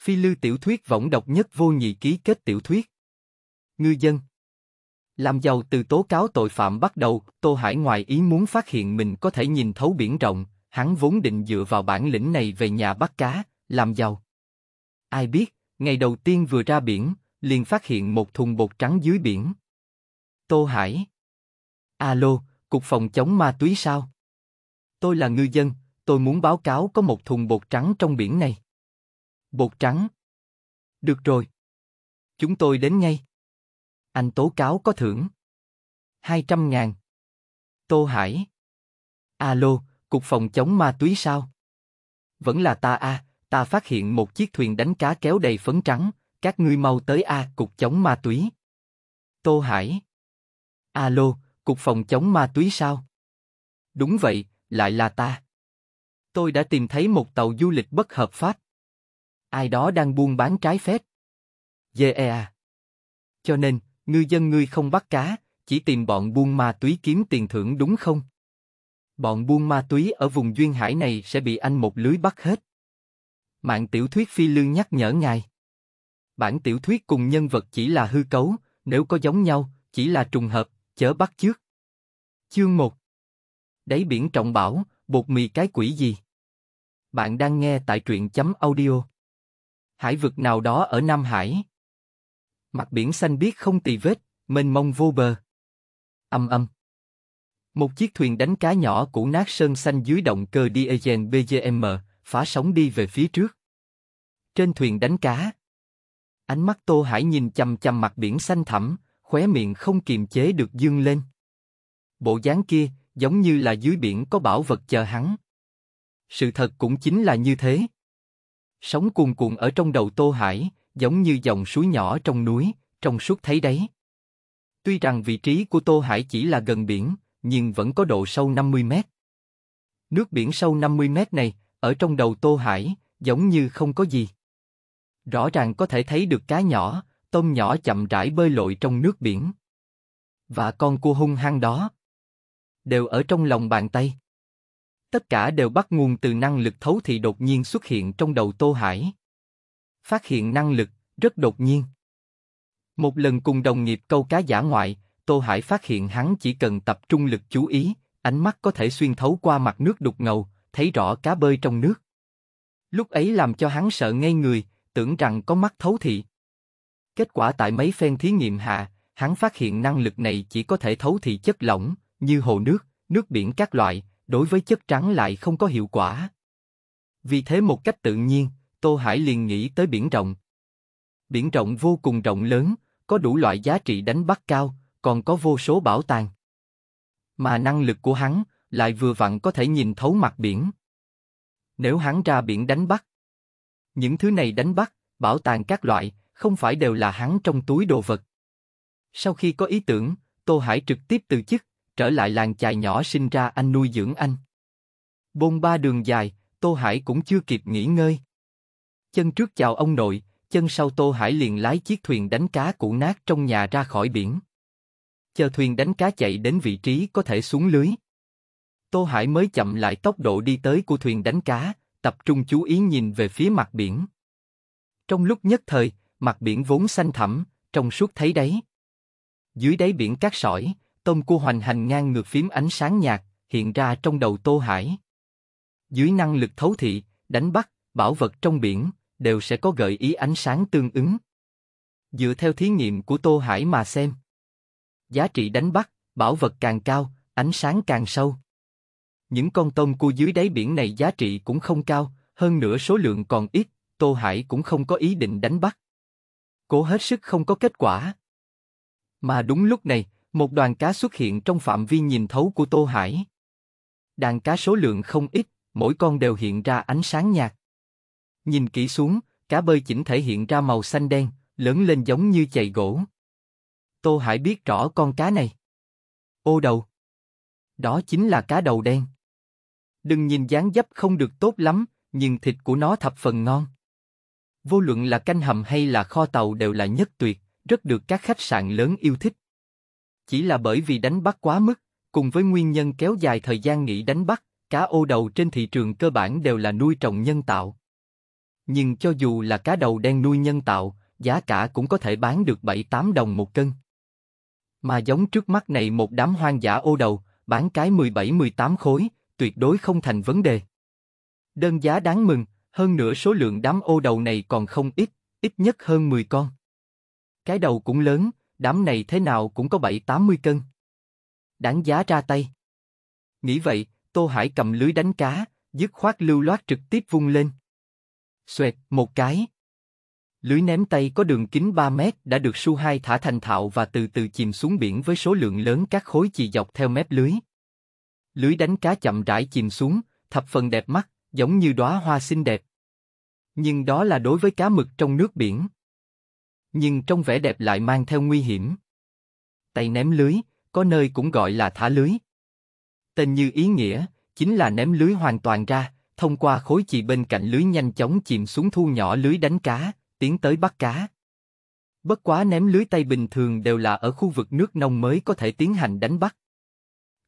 Phi lưu tiểu thuyết võng độc nhất vô nhị ký kết tiểu thuyết. Ngư dân Làm giàu từ tố cáo tội phạm bắt đầu, Tô Hải ngoài ý muốn phát hiện mình có thể nhìn thấu biển rộng, hắn vốn định dựa vào bản lĩnh này về nhà bắt cá, làm giàu. Ai biết, ngày đầu tiên vừa ra biển, liền phát hiện một thùng bột trắng dưới biển. Tô Hải Alo, Cục Phòng chống ma túy sao? Tôi là ngư dân, tôi muốn báo cáo có một thùng bột trắng trong biển này. Bột trắng. Được rồi. Chúng tôi đến ngay. Anh tố cáo có thưởng. 200 ngàn. Tô Hải. Alo, cục phòng chống ma túy sao? Vẫn là ta a, à, ta phát hiện một chiếc thuyền đánh cá kéo đầy phấn trắng, các ngươi mau tới a à, cục chống ma túy. Tô Hải. Alo, cục phòng chống ma túy sao? Đúng vậy, lại là ta. Tôi đã tìm thấy một tàu du lịch bất hợp pháp ai đó đang buôn bán trái phép. Yeah. Cho nên, ngư dân ngươi không bắt cá, chỉ tìm bọn buôn ma túy kiếm tiền thưởng đúng không? Bọn buôn ma túy ở vùng duyên hải này sẽ bị anh một lưới bắt hết. Mạng tiểu thuyết phi lương nhắc nhở ngài. Bản tiểu thuyết cùng nhân vật chỉ là hư cấu, nếu có giống nhau, chỉ là trùng hợp, chớ bắt trước. Chương 1 Đáy biển trọng bảo, bột mì cái quỷ gì? Bạn đang nghe tại truyện chấm audio hải vực nào đó ở Nam Hải. Mặt biển xanh biếc không tì vết, mênh mông vô bờ. Âm âm. Một chiếc thuyền đánh cá nhỏ cũ nát sơn xanh dưới động cơ diesel BGM, phá sóng đi về phía trước. Trên thuyền đánh cá. Ánh mắt Tô Hải nhìn chằm chằm mặt biển xanh thẳm, khóe miệng không kiềm chế được dương lên. Bộ dáng kia, giống như là dưới biển có bảo vật chờ hắn. Sự thật cũng chính là như thế sóng cuồn cuộn ở trong đầu Tô Hải, giống như dòng suối nhỏ trong núi, trong suốt thấy đấy. Tuy rằng vị trí của Tô Hải chỉ là gần biển, nhưng vẫn có độ sâu 50 mét. Nước biển sâu 50 mét này, ở trong đầu Tô Hải, giống như không có gì. Rõ ràng có thể thấy được cá nhỏ, tôm nhỏ chậm rãi bơi lội trong nước biển. Và con cua hung hăng đó. Đều ở trong lòng bàn tay. Tất cả đều bắt nguồn từ năng lực thấu thị đột nhiên xuất hiện trong đầu Tô Hải. Phát hiện năng lực, rất đột nhiên. Một lần cùng đồng nghiệp câu cá giả ngoại, Tô Hải phát hiện hắn chỉ cần tập trung lực chú ý, ánh mắt có thể xuyên thấu qua mặt nước đục ngầu, thấy rõ cá bơi trong nước. Lúc ấy làm cho hắn sợ ngây người, tưởng rằng có mắt thấu thị. Kết quả tại mấy phen thí nghiệm hạ, hắn phát hiện năng lực này chỉ có thể thấu thị chất lỏng, như hồ nước, nước biển các loại, đối với chất trắng lại không có hiệu quả. Vì thế một cách tự nhiên, Tô Hải liền nghĩ tới biển rộng. Biển rộng vô cùng rộng lớn, có đủ loại giá trị đánh bắt cao, còn có vô số bảo tàng. Mà năng lực của hắn lại vừa vặn có thể nhìn thấu mặt biển. Nếu hắn ra biển đánh bắt, những thứ này đánh bắt, bảo tàng các loại, không phải đều là hắn trong túi đồ vật. Sau khi có ý tưởng, Tô Hải trực tiếp từ chức, trở lại làng chài nhỏ sinh ra anh nuôi dưỡng anh. Bôn ba đường dài, Tô Hải cũng chưa kịp nghỉ ngơi. Chân trước chào ông nội, chân sau Tô Hải liền lái chiếc thuyền đánh cá cũ nát trong nhà ra khỏi biển. Chờ thuyền đánh cá chạy đến vị trí có thể xuống lưới. Tô Hải mới chậm lại tốc độ đi tới của thuyền đánh cá, tập trung chú ý nhìn về phía mặt biển. Trong lúc nhất thời, mặt biển vốn xanh thẳm, trong suốt thấy đấy. Dưới đáy biển cát sỏi, tôm cua hoành hành ngang ngược phím ánh sáng nhạt, hiện ra trong đầu Tô Hải. Dưới năng lực thấu thị, đánh bắt, bảo vật trong biển, đều sẽ có gợi ý ánh sáng tương ứng. Dựa theo thí nghiệm của Tô Hải mà xem. Giá trị đánh bắt, bảo vật càng cao, ánh sáng càng sâu. Những con tôm cua dưới đáy biển này giá trị cũng không cao, hơn nữa số lượng còn ít, Tô Hải cũng không có ý định đánh bắt. Cố hết sức không có kết quả. Mà đúng lúc này, một đoàn cá xuất hiện trong phạm vi nhìn thấu của Tô Hải. Đàn cá số lượng không ít, mỗi con đều hiện ra ánh sáng nhạt. Nhìn kỹ xuống, cá bơi chỉnh thể hiện ra màu xanh đen, lớn lên giống như chày gỗ. Tô Hải biết rõ con cá này. Ô đầu. Đó chính là cá đầu đen. Đừng nhìn dáng dấp không được tốt lắm, nhưng thịt của nó thập phần ngon. Vô luận là canh hầm hay là kho tàu đều là nhất tuyệt, rất được các khách sạn lớn yêu thích. Chỉ là bởi vì đánh bắt quá mức, cùng với nguyên nhân kéo dài thời gian nghỉ đánh bắt, cá ô đầu trên thị trường cơ bản đều là nuôi trồng nhân tạo. Nhưng cho dù là cá đầu đen nuôi nhân tạo, giá cả cũng có thể bán được 7-8 đồng một cân. Mà giống trước mắt này một đám hoang dã ô đầu, bán cái 17-18 khối, tuyệt đối không thành vấn đề. Đơn giá đáng mừng, hơn nữa số lượng đám ô đầu này còn không ít, ít nhất hơn 10 con. Cái đầu cũng lớn, đám này thế nào cũng có bảy tám mươi cân. Đáng giá ra tay. Nghĩ vậy, Tô Hải cầm lưới đánh cá, dứt khoát lưu loát trực tiếp vung lên. Xoẹt, một cái. Lưới ném tay có đường kính 3 mét đã được su hai thả thành thạo và từ từ chìm xuống biển với số lượng lớn các khối chì dọc theo mép lưới. Lưới đánh cá chậm rãi chìm xuống, thập phần đẹp mắt, giống như đóa hoa xinh đẹp. Nhưng đó là đối với cá mực trong nước biển nhưng trong vẻ đẹp lại mang theo nguy hiểm. Tay ném lưới, có nơi cũng gọi là thả lưới. Tên như ý nghĩa, chính là ném lưới hoàn toàn ra, thông qua khối chì bên cạnh lưới nhanh chóng chìm xuống thu nhỏ lưới đánh cá, tiến tới bắt cá. Bất quá ném lưới tay bình thường đều là ở khu vực nước nông mới có thể tiến hành đánh bắt.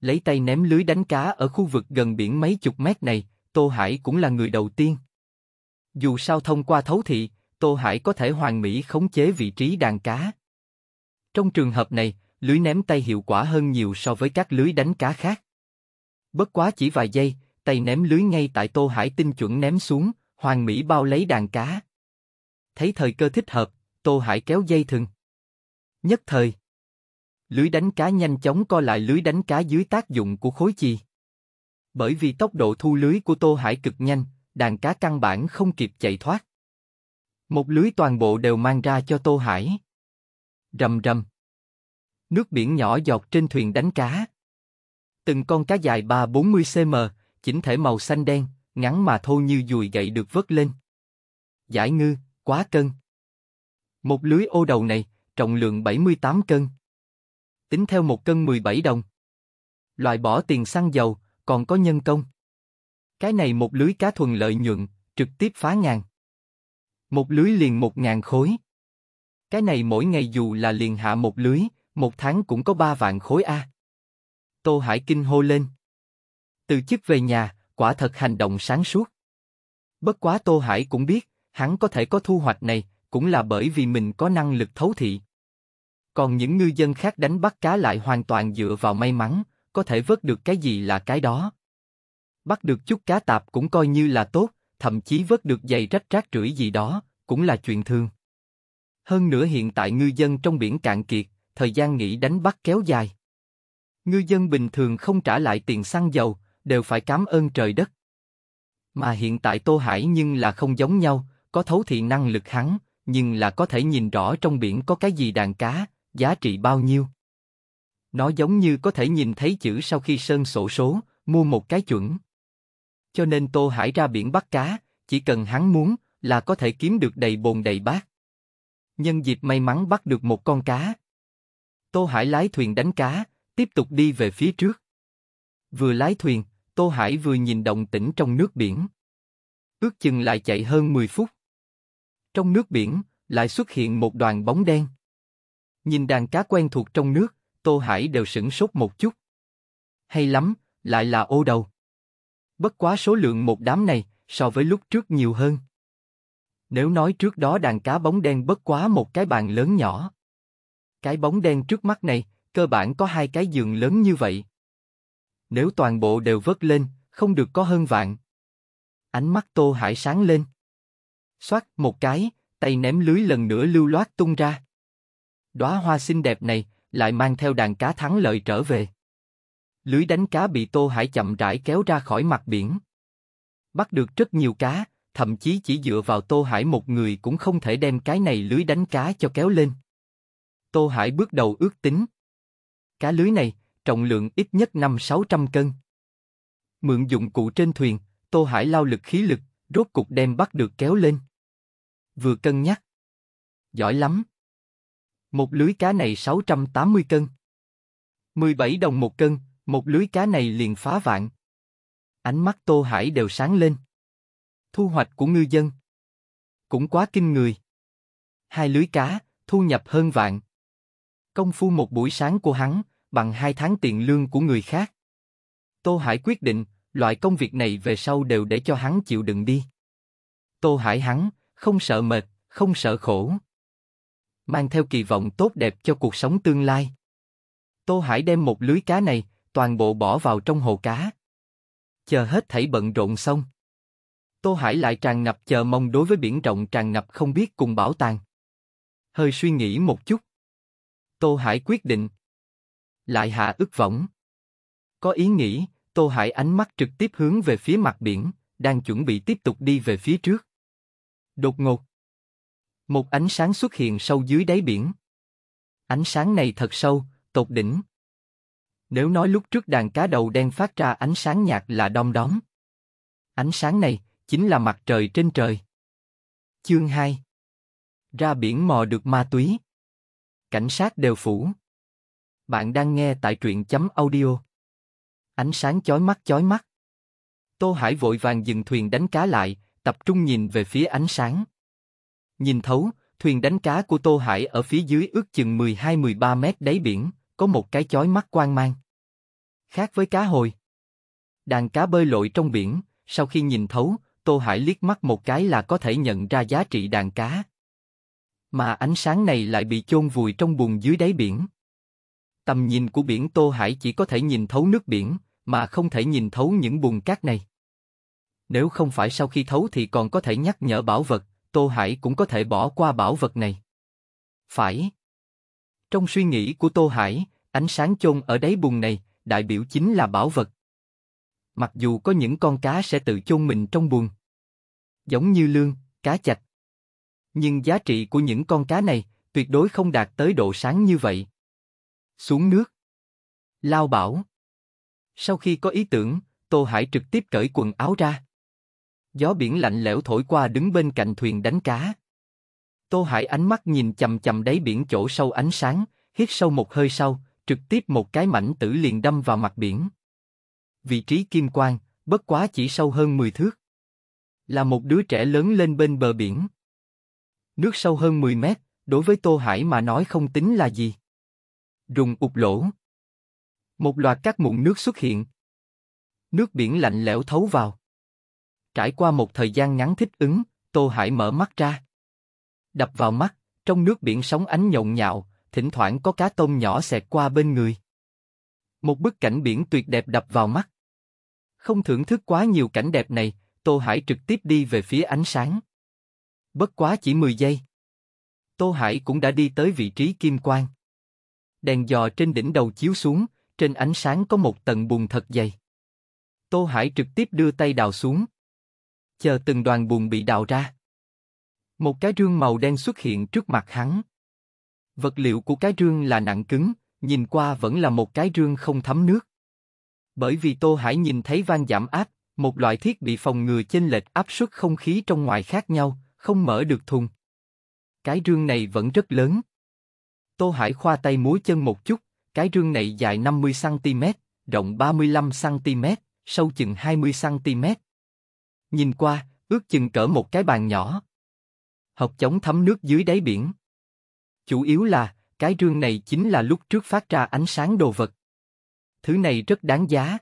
Lấy tay ném lưới đánh cá ở khu vực gần biển mấy chục mét này, Tô Hải cũng là người đầu tiên. Dù sao thông qua thấu thị, Tô Hải có thể hoàn mỹ khống chế vị trí đàn cá. Trong trường hợp này, lưới ném tay hiệu quả hơn nhiều so với các lưới đánh cá khác. Bất quá chỉ vài giây, tay ném lưới ngay tại Tô Hải tinh chuẩn ném xuống, hoàn mỹ bao lấy đàn cá. Thấy thời cơ thích hợp, Tô Hải kéo dây thừng. Nhất thời, lưới đánh cá nhanh chóng co lại lưới đánh cá dưới tác dụng của khối chì. Bởi vì tốc độ thu lưới của Tô Hải cực nhanh, đàn cá căn bản không kịp chạy thoát. Một lưới toàn bộ đều mang ra cho Tô Hải. Rầm rầm. Nước biển nhỏ giọt trên thuyền đánh cá. Từng con cá dài ba bốn mươi cm, chỉnh thể màu xanh đen, ngắn mà thô như dùi gậy được vớt lên. Giải ngư, quá cân. Một lưới ô đầu này, trọng lượng bảy mươi tám cân. Tính theo một cân mười bảy đồng. Loại bỏ tiền xăng dầu, còn có nhân công. Cái này một lưới cá thuần lợi nhuận, trực tiếp phá ngàn. Một lưới liền một ngàn khối. Cái này mỗi ngày dù là liền hạ một lưới, một tháng cũng có ba vạn khối a. Tô Hải kinh hô lên. Từ chức về nhà, quả thật hành động sáng suốt. Bất quá Tô Hải cũng biết, hắn có thể có thu hoạch này, cũng là bởi vì mình có năng lực thấu thị. Còn những ngư dân khác đánh bắt cá lại hoàn toàn dựa vào may mắn, có thể vớt được cái gì là cái đó. Bắt được chút cá tạp cũng coi như là tốt, thậm chí vớt được giày rách rác rưởi gì đó, cũng là chuyện thường. Hơn nữa hiện tại ngư dân trong biển cạn kiệt, thời gian nghỉ đánh bắt kéo dài. Ngư dân bình thường không trả lại tiền xăng dầu, đều phải cảm ơn trời đất. Mà hiện tại Tô Hải nhưng là không giống nhau, có thấu thị năng lực hắn, nhưng là có thể nhìn rõ trong biển có cái gì đàn cá, giá trị bao nhiêu. Nó giống như có thể nhìn thấy chữ sau khi sơn sổ số, mua một cái chuẩn. Cho nên Tô Hải ra biển bắt cá, chỉ cần hắn muốn là có thể kiếm được đầy bồn đầy bát. Nhân dịp may mắn bắt được một con cá. Tô Hải lái thuyền đánh cá, tiếp tục đi về phía trước. Vừa lái thuyền, Tô Hải vừa nhìn động tĩnh trong nước biển. Ước chừng lại chạy hơn 10 phút. Trong nước biển, lại xuất hiện một đoàn bóng đen. Nhìn đàn cá quen thuộc trong nước, Tô Hải đều sửng sốt một chút. Hay lắm, lại là ô đầu. Bất quá số lượng một đám này, so với lúc trước nhiều hơn. Nếu nói trước đó đàn cá bóng đen bất quá một cái bàn lớn nhỏ. Cái bóng đen trước mắt này, cơ bản có hai cái giường lớn như vậy. Nếu toàn bộ đều vớt lên, không được có hơn vạn. Ánh mắt Tô Hải sáng lên. Xoát một cái, tay ném lưới lần nữa lưu loát tung ra. Đóa hoa xinh đẹp này lại mang theo đàn cá thắng lợi trở về. Lưới đánh cá bị Tô Hải chậm rãi kéo ra khỏi mặt biển. Bắt được rất nhiều cá, thậm chí chỉ dựa vào Tô Hải một người cũng không thể đem cái này lưới đánh cá cho kéo lên. Tô Hải bước đầu ước tính. Cá lưới này, trọng lượng ít nhất 5-600 cân. Mượn dụng cụ trên thuyền, Tô Hải lao lực khí lực, rốt cục đem bắt được kéo lên. Vừa cân nhắc. Giỏi lắm. Một lưới cá này 680 cân. 17 đồng một cân, một lưới cá này liền phá vạn. Ánh mắt Tô Hải đều sáng lên. Thu hoạch của ngư dân cũng quá kinh người. Hai lưới cá, thu nhập hơn vạn. Công phu một buổi sáng của hắn, bằng hai tháng tiền lương của người khác. Tô Hải quyết định, loại công việc này về sau đều để cho hắn chịu đựng đi. Tô Hải hắn, không sợ mệt, không sợ khổ. Mang theo kỳ vọng tốt đẹp cho cuộc sống tương lai. Tô Hải đem một lưới cá này, toàn bộ bỏ vào trong hồ cá. Chờ hết thảy bận rộn xong. Tô Hải lại tràn ngập chờ mong đối với biển rộng tràn ngập không biết cùng bảo tàng. Hơi suy nghĩ một chút. Tô Hải quyết định. Lại hạ ức võng. Có ý nghĩ, Tô Hải ánh mắt trực tiếp hướng về phía mặt biển, đang chuẩn bị tiếp tục đi về phía trước. Đột ngột. Một ánh sáng xuất hiện sâu dưới đáy biển. Ánh sáng này thật sâu, tột đỉnh. Nếu nói lúc trước đàn cá đầu đen phát ra ánh sáng nhạt là đom đóm. Ánh sáng này chính là mặt trời trên trời. Chương 2 Ra biển mò được ma túy. Cảnh sát đều phủ. Bạn đang nghe tại truyện chấm audio. Ánh sáng chói mắt chói mắt. Tô Hải vội vàng dừng thuyền đánh cá lại, tập trung nhìn về phía ánh sáng. Nhìn thấu, thuyền đánh cá của Tô Hải ở phía dưới ước chừng 12-13 mét đáy biển, có một cái chói mắt quang mang. Khác với cá hồi. Đàn cá bơi lội trong biển, sau khi nhìn thấu, Tô Hải liếc mắt một cái là có thể nhận ra giá trị đàn cá. Mà ánh sáng này lại bị chôn vùi trong bùn dưới đáy biển. Tầm nhìn của biển Tô Hải chỉ có thể nhìn thấu nước biển, mà không thể nhìn thấu những bùn cát này. Nếu không phải sau khi thấu thì còn có thể nhắc nhở bảo vật, Tô Hải cũng có thể bỏ qua bảo vật này. Phải. Trong suy nghĩ của Tô Hải, ánh sáng chôn ở đáy bùn này, đại biểu chính là bảo vật. Mặc dù có những con cá sẽ tự chôn mình trong buồn, giống như lương, cá chạch. Nhưng giá trị của những con cá này tuyệt đối không đạt tới độ sáng như vậy. Xuống nước. Lao bảo. Sau khi có ý tưởng, Tô Hải trực tiếp cởi quần áo ra. Gió biển lạnh lẽo thổi qua đứng bên cạnh thuyền đánh cá. Tô Hải ánh mắt nhìn chầm chầm đáy biển chỗ sâu ánh sáng, hít sâu một hơi sau, trực tiếp một cái mảnh tử liền đâm vào mặt biển. Vị trí kim quang, bất quá chỉ sâu hơn 10 thước. Là một đứa trẻ lớn lên bên bờ biển. Nước sâu hơn 10 mét, đối với Tô Hải mà nói không tính là gì. Rùng ụt lỗ. Một loạt các mụn nước xuất hiện. Nước biển lạnh lẽo thấu vào. Trải qua một thời gian ngắn thích ứng, Tô Hải mở mắt ra. Đập vào mắt, trong nước biển sóng ánh nhộn nhạo, thỉnh thoảng có cá tôm nhỏ xẹt qua bên người. Một bức cảnh biển tuyệt đẹp đập vào mắt. Không thưởng thức quá nhiều cảnh đẹp này, Tô Hải trực tiếp đi về phía ánh sáng. Bất quá chỉ 10 giây. Tô Hải cũng đã đi tới vị trí kim quang. Đèn dò trên đỉnh đầu chiếu xuống, trên ánh sáng có một tầng bùn thật dày. Tô Hải trực tiếp đưa tay đào xuống. Chờ từng đoàn bùn bị đào ra. Một cái rương màu đen xuất hiện trước mặt hắn. Vật liệu của cái rương là nặng cứng, nhìn qua vẫn là một cái rương không thấm nước. Bởi vì Tô Hải nhìn thấy van giảm áp, một loại thiết bị phòng ngừa chênh lệch áp suất không khí trong ngoài khác nhau, không mở được thùng. Cái rương này vẫn rất lớn. Tô Hải khoa tay múa chân một chút, cái rương này dài 50cm, rộng 35cm, sâu chừng 20cm. Nhìn qua, ước chừng cỡ một cái bàn nhỏ. Hộp chống thấm nước dưới đáy biển. Chủ yếu là, cái rương này chính là lúc trước phát ra ánh sáng đồ vật. Thứ này rất đáng giá.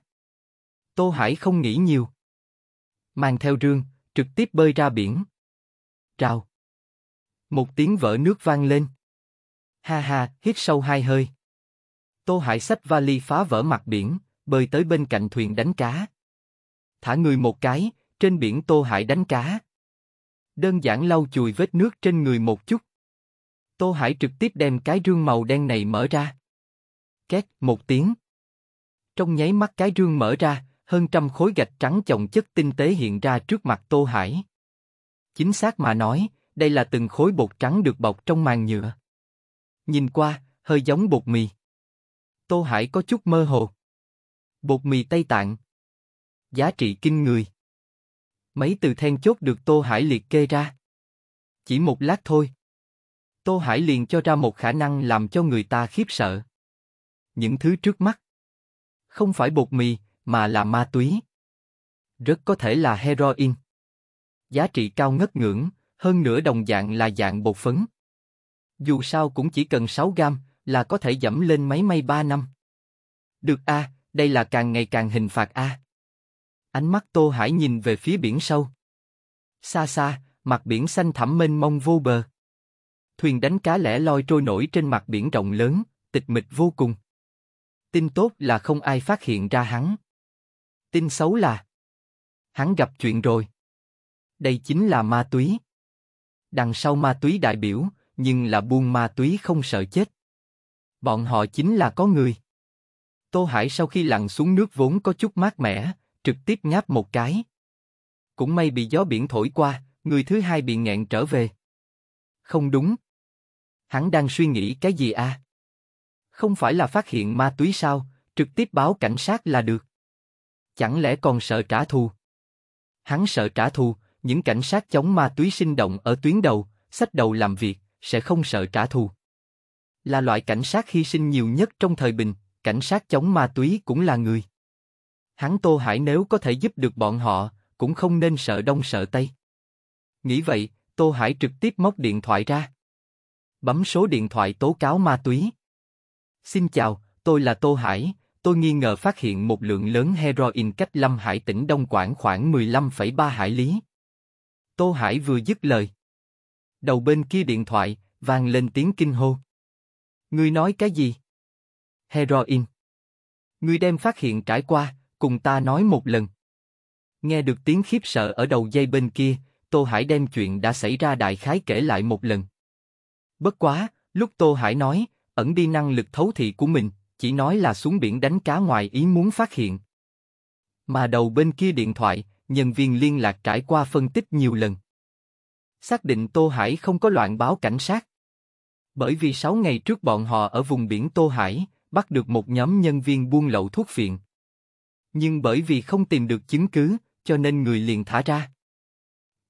Tô Hải không nghĩ nhiều. Mang theo rương, trực tiếp bơi ra biển. trào Một tiếng vỡ nước vang lên. Ha ha, hít sâu hai hơi. Tô Hải xách vali phá vỡ mặt biển, bơi tới bên cạnh thuyền đánh cá. Thả người một cái, trên biển Tô Hải đánh cá. Đơn giản lau chùi vết nước trên người một chút. Tô Hải trực tiếp đem cái rương màu đen này mở ra. Két, một tiếng. Trong nháy mắt cái rương mở ra, hơn trăm khối gạch trắng chồng chất tinh tế hiện ra trước mặt Tô Hải. Chính xác mà nói, đây là từng khối bột trắng được bọc trong màng nhựa. Nhìn qua, hơi giống bột mì. Tô Hải có chút mơ hồ. Bột mì Tây Tạng. Giá trị kinh người. Mấy từ then chốt được Tô Hải liệt kê ra. Chỉ một lát thôi, Tô Hải liền cho ra một khả năng làm cho người ta khiếp sợ. Những thứ trước mắt. Không phải bột mì, mà là ma túy. Rất có thể là heroin. Giá trị cao ngất ngưỡng, hơn nửa đồng dạng là dạng bột phấn. Dù sao cũng chỉ cần 6 gram là có thể dẫm lên máy may 3 năm. Được a, à, đây là càng ngày càng hình phạt a. À. Ánh mắt Tô Hải nhìn về phía biển sâu. Xa xa, mặt biển xanh thẳm mênh mông vô bờ thuyền đánh cá lẻ loi trôi nổi trên mặt biển rộng lớn, tịch mịch vô cùng. Tin tốt là không ai phát hiện ra hắn. Tin xấu là hắn gặp chuyện rồi. Đây chính là ma túy. Đằng sau ma túy đại biểu, nhưng là buôn ma túy không sợ chết. Bọn họ chính là có người. Tô Hải sau khi lặn xuống nước vốn có chút mát mẻ, trực tiếp ngáp một cái. Cũng may bị gió biển thổi qua, người thứ hai bị nghẹn trở về. Không đúng hắn đang suy nghĩ cái gì à? Không phải là phát hiện ma túy sao, trực tiếp báo cảnh sát là được. Chẳng lẽ còn sợ trả thù? Hắn sợ trả thù, những cảnh sát chống ma túy sinh động ở tuyến đầu, sách đầu làm việc, sẽ không sợ trả thù. Là loại cảnh sát hy sinh nhiều nhất trong thời bình, cảnh sát chống ma túy cũng là người. Hắn Tô Hải nếu có thể giúp được bọn họ, cũng không nên sợ đông sợ tây. Nghĩ vậy, Tô Hải trực tiếp móc điện thoại ra bấm số điện thoại tố cáo ma túy. Xin chào, tôi là Tô Hải, tôi nghi ngờ phát hiện một lượng lớn heroin cách Lâm Hải tỉnh Đông Quảng khoảng 15,3 hải lý. Tô Hải vừa dứt lời. Đầu bên kia điện thoại, vang lên tiếng kinh hô. Ngươi nói cái gì? Heroin. Ngươi đem phát hiện trải qua, cùng ta nói một lần. Nghe được tiếng khiếp sợ ở đầu dây bên kia, Tô Hải đem chuyện đã xảy ra đại khái kể lại một lần. Bất quá, lúc Tô Hải nói, ẩn đi năng lực thấu thị của mình, chỉ nói là xuống biển đánh cá ngoài ý muốn phát hiện. Mà đầu bên kia điện thoại, nhân viên liên lạc trải qua phân tích nhiều lần. Xác định Tô Hải không có loạn báo cảnh sát. Bởi vì 6 ngày trước bọn họ ở vùng biển Tô Hải, bắt được một nhóm nhân viên buôn lậu thuốc phiện. Nhưng bởi vì không tìm được chứng cứ, cho nên người liền thả ra.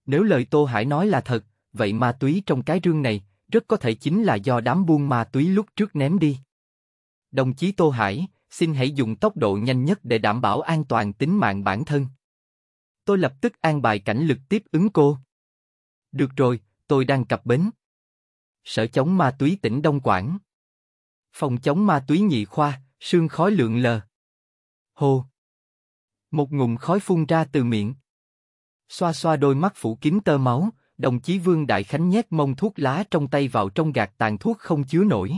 Nếu lời Tô Hải nói là thật, vậy ma túy trong cái rương này, rất có thể chính là do đám buôn ma túy lúc trước ném đi. Đồng chí Tô Hải, xin hãy dùng tốc độ nhanh nhất để đảm bảo an toàn tính mạng bản thân. Tôi lập tức an bài cảnh lực tiếp ứng cô. Được rồi, tôi đang cập bến. Sở chống ma túy tỉnh Đông Quảng. Phòng chống ma túy nhị khoa, sương khói lượn lờ. hô. Một ngụm khói phun ra từ miệng. Xoa xoa đôi mắt phủ kín tơ máu, Đồng chí Vương Đại Khánh nhét mông thuốc lá trong tay vào trong gạt tàn thuốc không chứa nổi.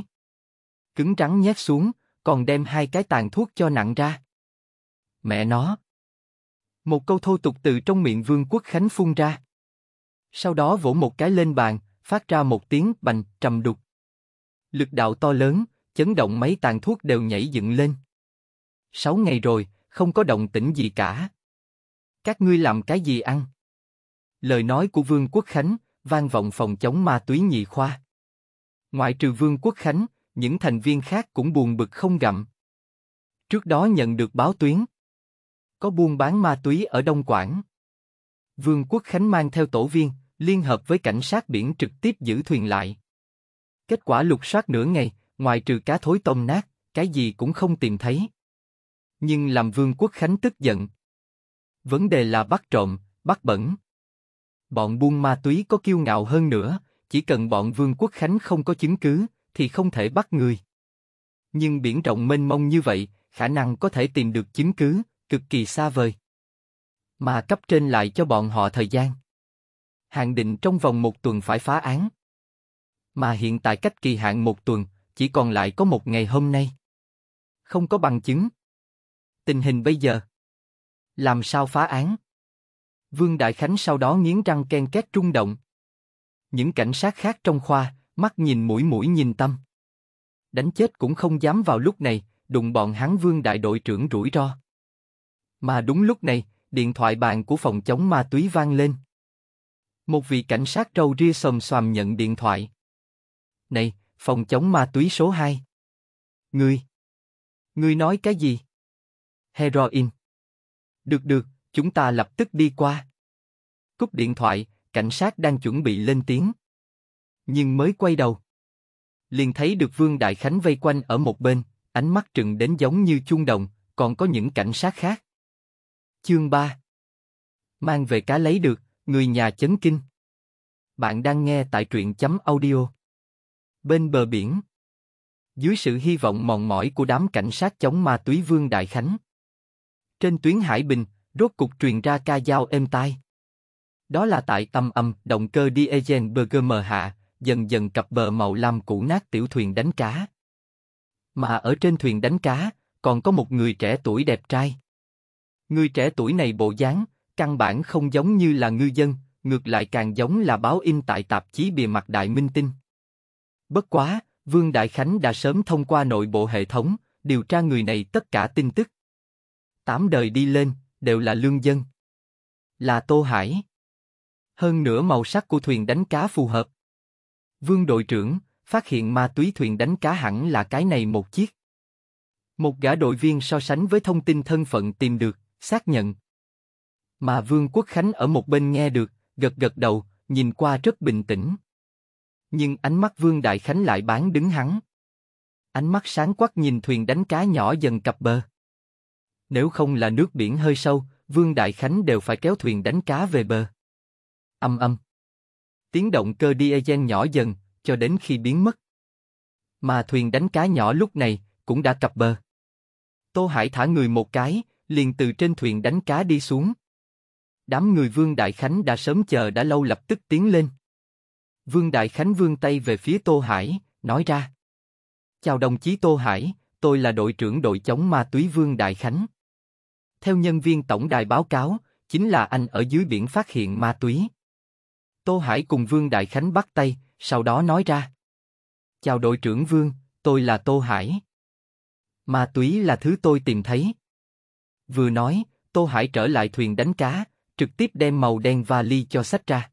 Cứng rắn nhét xuống, còn đem hai cái tàn thuốc cho nặng ra. Mẹ nó! Một câu thô tục từ trong miệng Vương Quốc Khánh phun ra. Sau đó vỗ một cái lên bàn, phát ra một tiếng bành trầm đục. Lực đạo to lớn, chấn động mấy tàn thuốc đều nhảy dựng lên. Sáu ngày rồi, không có động tĩnh gì cả. Các ngươi làm cái gì ăn? Lời nói của Vương Quốc Khánh vang vọng phòng chống ma túy nhị khoa. Ngoại trừ Vương Quốc Khánh, những thành viên khác cũng buồn bực không gặm. Trước đó nhận được báo tuyến, có buôn bán ma túy ở Đông Quảng. Vương Quốc Khánh mang theo tổ viên, liên hợp với cảnh sát biển trực tiếp giữ thuyền lại. Kết quả lục soát nửa ngày, ngoài trừ cá thối tôm nát, cái gì cũng không tìm thấy. Nhưng làm Vương Quốc Khánh tức giận. Vấn đề là bắt trộm, bắt bẩn bọn buôn ma túy có kiêu ngạo hơn nữa, chỉ cần bọn Vương quốc Khánh không có chứng cứ, thì không thể bắt người. Nhưng biển rộng mênh mông như vậy, khả năng có thể tìm được chứng cứ, cực kỳ xa vời. Mà cấp trên lại cho bọn họ thời gian. Hạn định trong vòng một tuần phải phá án. Mà hiện tại cách kỳ hạn một tuần, chỉ còn lại có một ngày hôm nay. Không có bằng chứng. Tình hình bây giờ. Làm sao phá án? Vương Đại Khánh sau đó nghiến răng ken két trung động. Những cảnh sát khác trong khoa, mắt nhìn mũi mũi nhìn tâm. Đánh chết cũng không dám vào lúc này, đụng bọn hắn Vương Đại đội trưởng rủi ro. Mà đúng lúc này, điện thoại bàn của phòng chống ma túy vang lên. Một vị cảnh sát râu ria xòm xoàm nhận điện thoại. Này, phòng chống ma túy số 2. Ngươi. Ngươi nói cái gì? Heroin. Được được, chúng ta lập tức đi qua. Cúp điện thoại, cảnh sát đang chuẩn bị lên tiếng. Nhưng mới quay đầu. Liền thấy được Vương Đại Khánh vây quanh ở một bên, ánh mắt trừng đến giống như chung đồng, còn có những cảnh sát khác. Chương 3 Mang về cá lấy được, người nhà chấn kinh. Bạn đang nghe tại truyện chấm audio. Bên bờ biển Dưới sự hy vọng mòn mỏi của đám cảnh sát chống ma túy Vương Đại Khánh Trên tuyến Hải Bình, rốt cục truyền ra ca dao êm tai. Đó là tại tâm âm, động cơ diesel Berger mờ hạ, dần dần cập bờ màu lam cũ nát tiểu thuyền đánh cá. Mà ở trên thuyền đánh cá, còn có một người trẻ tuổi đẹp trai. Người trẻ tuổi này bộ dáng, căn bản không giống như là ngư dân, ngược lại càng giống là báo in tại tạp chí bìa mặt Đại Minh Tinh. Bất quá, Vương Đại Khánh đã sớm thông qua nội bộ hệ thống, điều tra người này tất cả tin tức. Tám đời đi lên, đều là lương dân. Là Tô Hải. Hơn nữa màu sắc của thuyền đánh cá phù hợp. Vương đội trưởng, phát hiện ma túy thuyền đánh cá hẳn là cái này một chiếc. Một gã đội viên so sánh với thông tin thân phận tìm được, xác nhận. Mà Vương Quốc Khánh ở một bên nghe được, gật gật đầu, nhìn qua rất bình tĩnh. Nhưng ánh mắt Vương Đại Khánh lại bán đứng hắn. Ánh mắt sáng quắc nhìn thuyền đánh cá nhỏ dần cập bờ nếu không là nước biển hơi sâu, Vương Đại Khánh đều phải kéo thuyền đánh cá về bờ. Âm âm. Tiếng động cơ diesel nhỏ dần, cho đến khi biến mất. Mà thuyền đánh cá nhỏ lúc này cũng đã cập bờ. Tô Hải thả người một cái, liền từ trên thuyền đánh cá đi xuống. Đám người Vương Đại Khánh đã sớm chờ đã lâu lập tức tiến lên. Vương Đại Khánh vươn tay về phía Tô Hải, nói ra. Chào đồng chí Tô Hải, tôi là đội trưởng đội chống ma túy Vương Đại Khánh. Theo nhân viên tổng đài báo cáo, chính là anh ở dưới biển phát hiện ma túy. Tô Hải cùng Vương Đại Khánh bắt tay, sau đó nói ra. Chào đội trưởng Vương, tôi là Tô Hải. Ma túy là thứ tôi tìm thấy. Vừa nói, Tô Hải trở lại thuyền đánh cá, trực tiếp đem màu đen vali cho sách ra.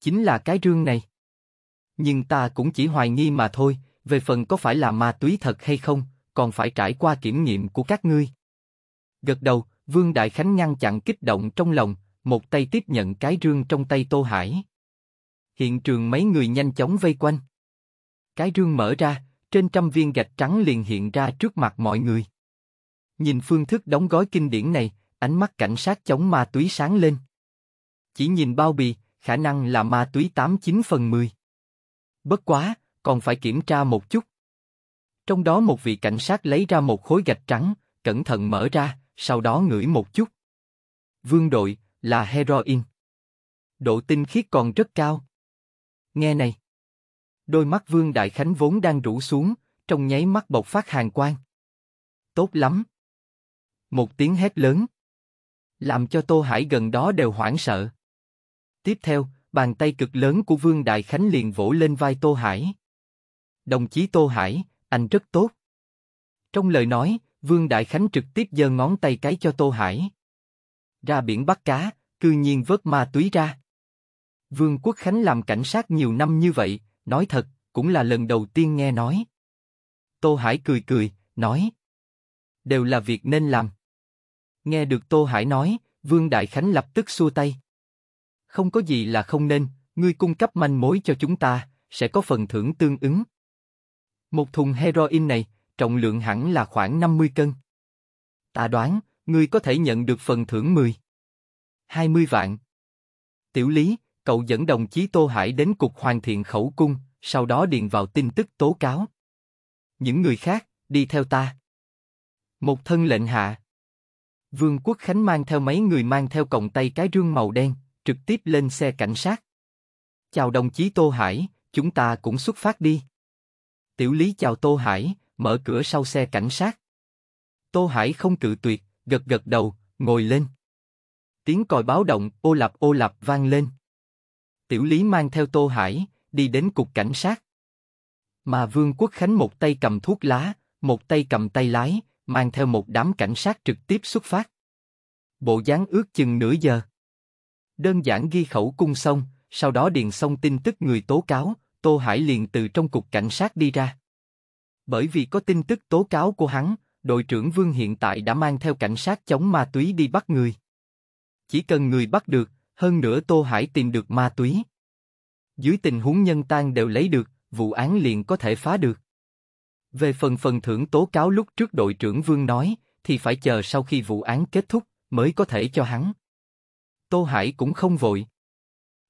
Chính là cái rương này. Nhưng ta cũng chỉ hoài nghi mà thôi, về phần có phải là ma túy thật hay không, còn phải trải qua kiểm nghiệm của các ngươi. Gật đầu, Vương Đại Khánh ngăn chặn kích động trong lòng, một tay tiếp nhận cái rương trong tay Tô Hải. Hiện trường mấy người nhanh chóng vây quanh. Cái rương mở ra, trên trăm viên gạch trắng liền hiện ra trước mặt mọi người. Nhìn phương thức đóng gói kinh điển này, ánh mắt cảnh sát chống ma túy sáng lên. Chỉ nhìn bao bì, khả năng là ma túy 89 phần 10. Bất quá, còn phải kiểm tra một chút. Trong đó một vị cảnh sát lấy ra một khối gạch trắng, cẩn thận mở ra, sau đó ngửi một chút. Vương đội, là heroin. Độ tinh khiết còn rất cao. Nghe này. Đôi mắt Vương Đại Khánh vốn đang rũ xuống, trong nháy mắt bộc phát hàng quang. Tốt lắm. Một tiếng hét lớn. Làm cho Tô Hải gần đó đều hoảng sợ. Tiếp theo, bàn tay cực lớn của Vương Đại Khánh liền vỗ lên vai Tô Hải. Đồng chí Tô Hải, anh rất tốt. Trong lời nói, Vương Đại Khánh trực tiếp giơ ngón tay cái cho Tô Hải. Ra biển bắt cá, cư nhiên vớt ma túy ra. Vương Quốc Khánh làm cảnh sát nhiều năm như vậy, nói thật, cũng là lần đầu tiên nghe nói. Tô Hải cười cười, nói. Đều là việc nên làm. Nghe được Tô Hải nói, Vương Đại Khánh lập tức xua tay. Không có gì là không nên, ngươi cung cấp manh mối cho chúng ta, sẽ có phần thưởng tương ứng. Một thùng heroin này, trọng lượng hẳn là khoảng 50 cân. Ta đoán, ngươi có thể nhận được phần thưởng 10. 20 vạn. Tiểu Lý, cậu dẫn đồng chí Tô Hải đến cục hoàn thiện khẩu cung, sau đó điền vào tin tức tố cáo. Những người khác, đi theo ta. Một thân lệnh hạ. Vương Quốc Khánh mang theo mấy người mang theo còng tay cái rương màu đen, trực tiếp lên xe cảnh sát. Chào đồng chí Tô Hải, chúng ta cũng xuất phát đi. Tiểu Lý chào Tô Hải, mở cửa sau xe cảnh sát. Tô Hải không cự tuyệt, gật gật đầu, ngồi lên. Tiếng còi báo động ô lạp ô lạp vang lên. Tiểu Lý mang theo Tô Hải, đi đến cục cảnh sát. Mà Vương Quốc Khánh một tay cầm thuốc lá, một tay cầm tay lái, mang theo một đám cảnh sát trực tiếp xuất phát. Bộ dáng ước chừng nửa giờ. Đơn giản ghi khẩu cung xong, sau đó điền xong tin tức người tố cáo, Tô Hải liền từ trong cục cảnh sát đi ra. Bởi vì có tin tức tố cáo của hắn, đội trưởng Vương hiện tại đã mang theo cảnh sát chống ma túy đi bắt người. Chỉ cần người bắt được, hơn nữa Tô Hải tìm được ma túy. Dưới tình huống nhân tan đều lấy được, vụ án liền có thể phá được. Về phần phần thưởng tố cáo lúc trước đội trưởng Vương nói, thì phải chờ sau khi vụ án kết thúc mới có thể cho hắn. Tô Hải cũng không vội.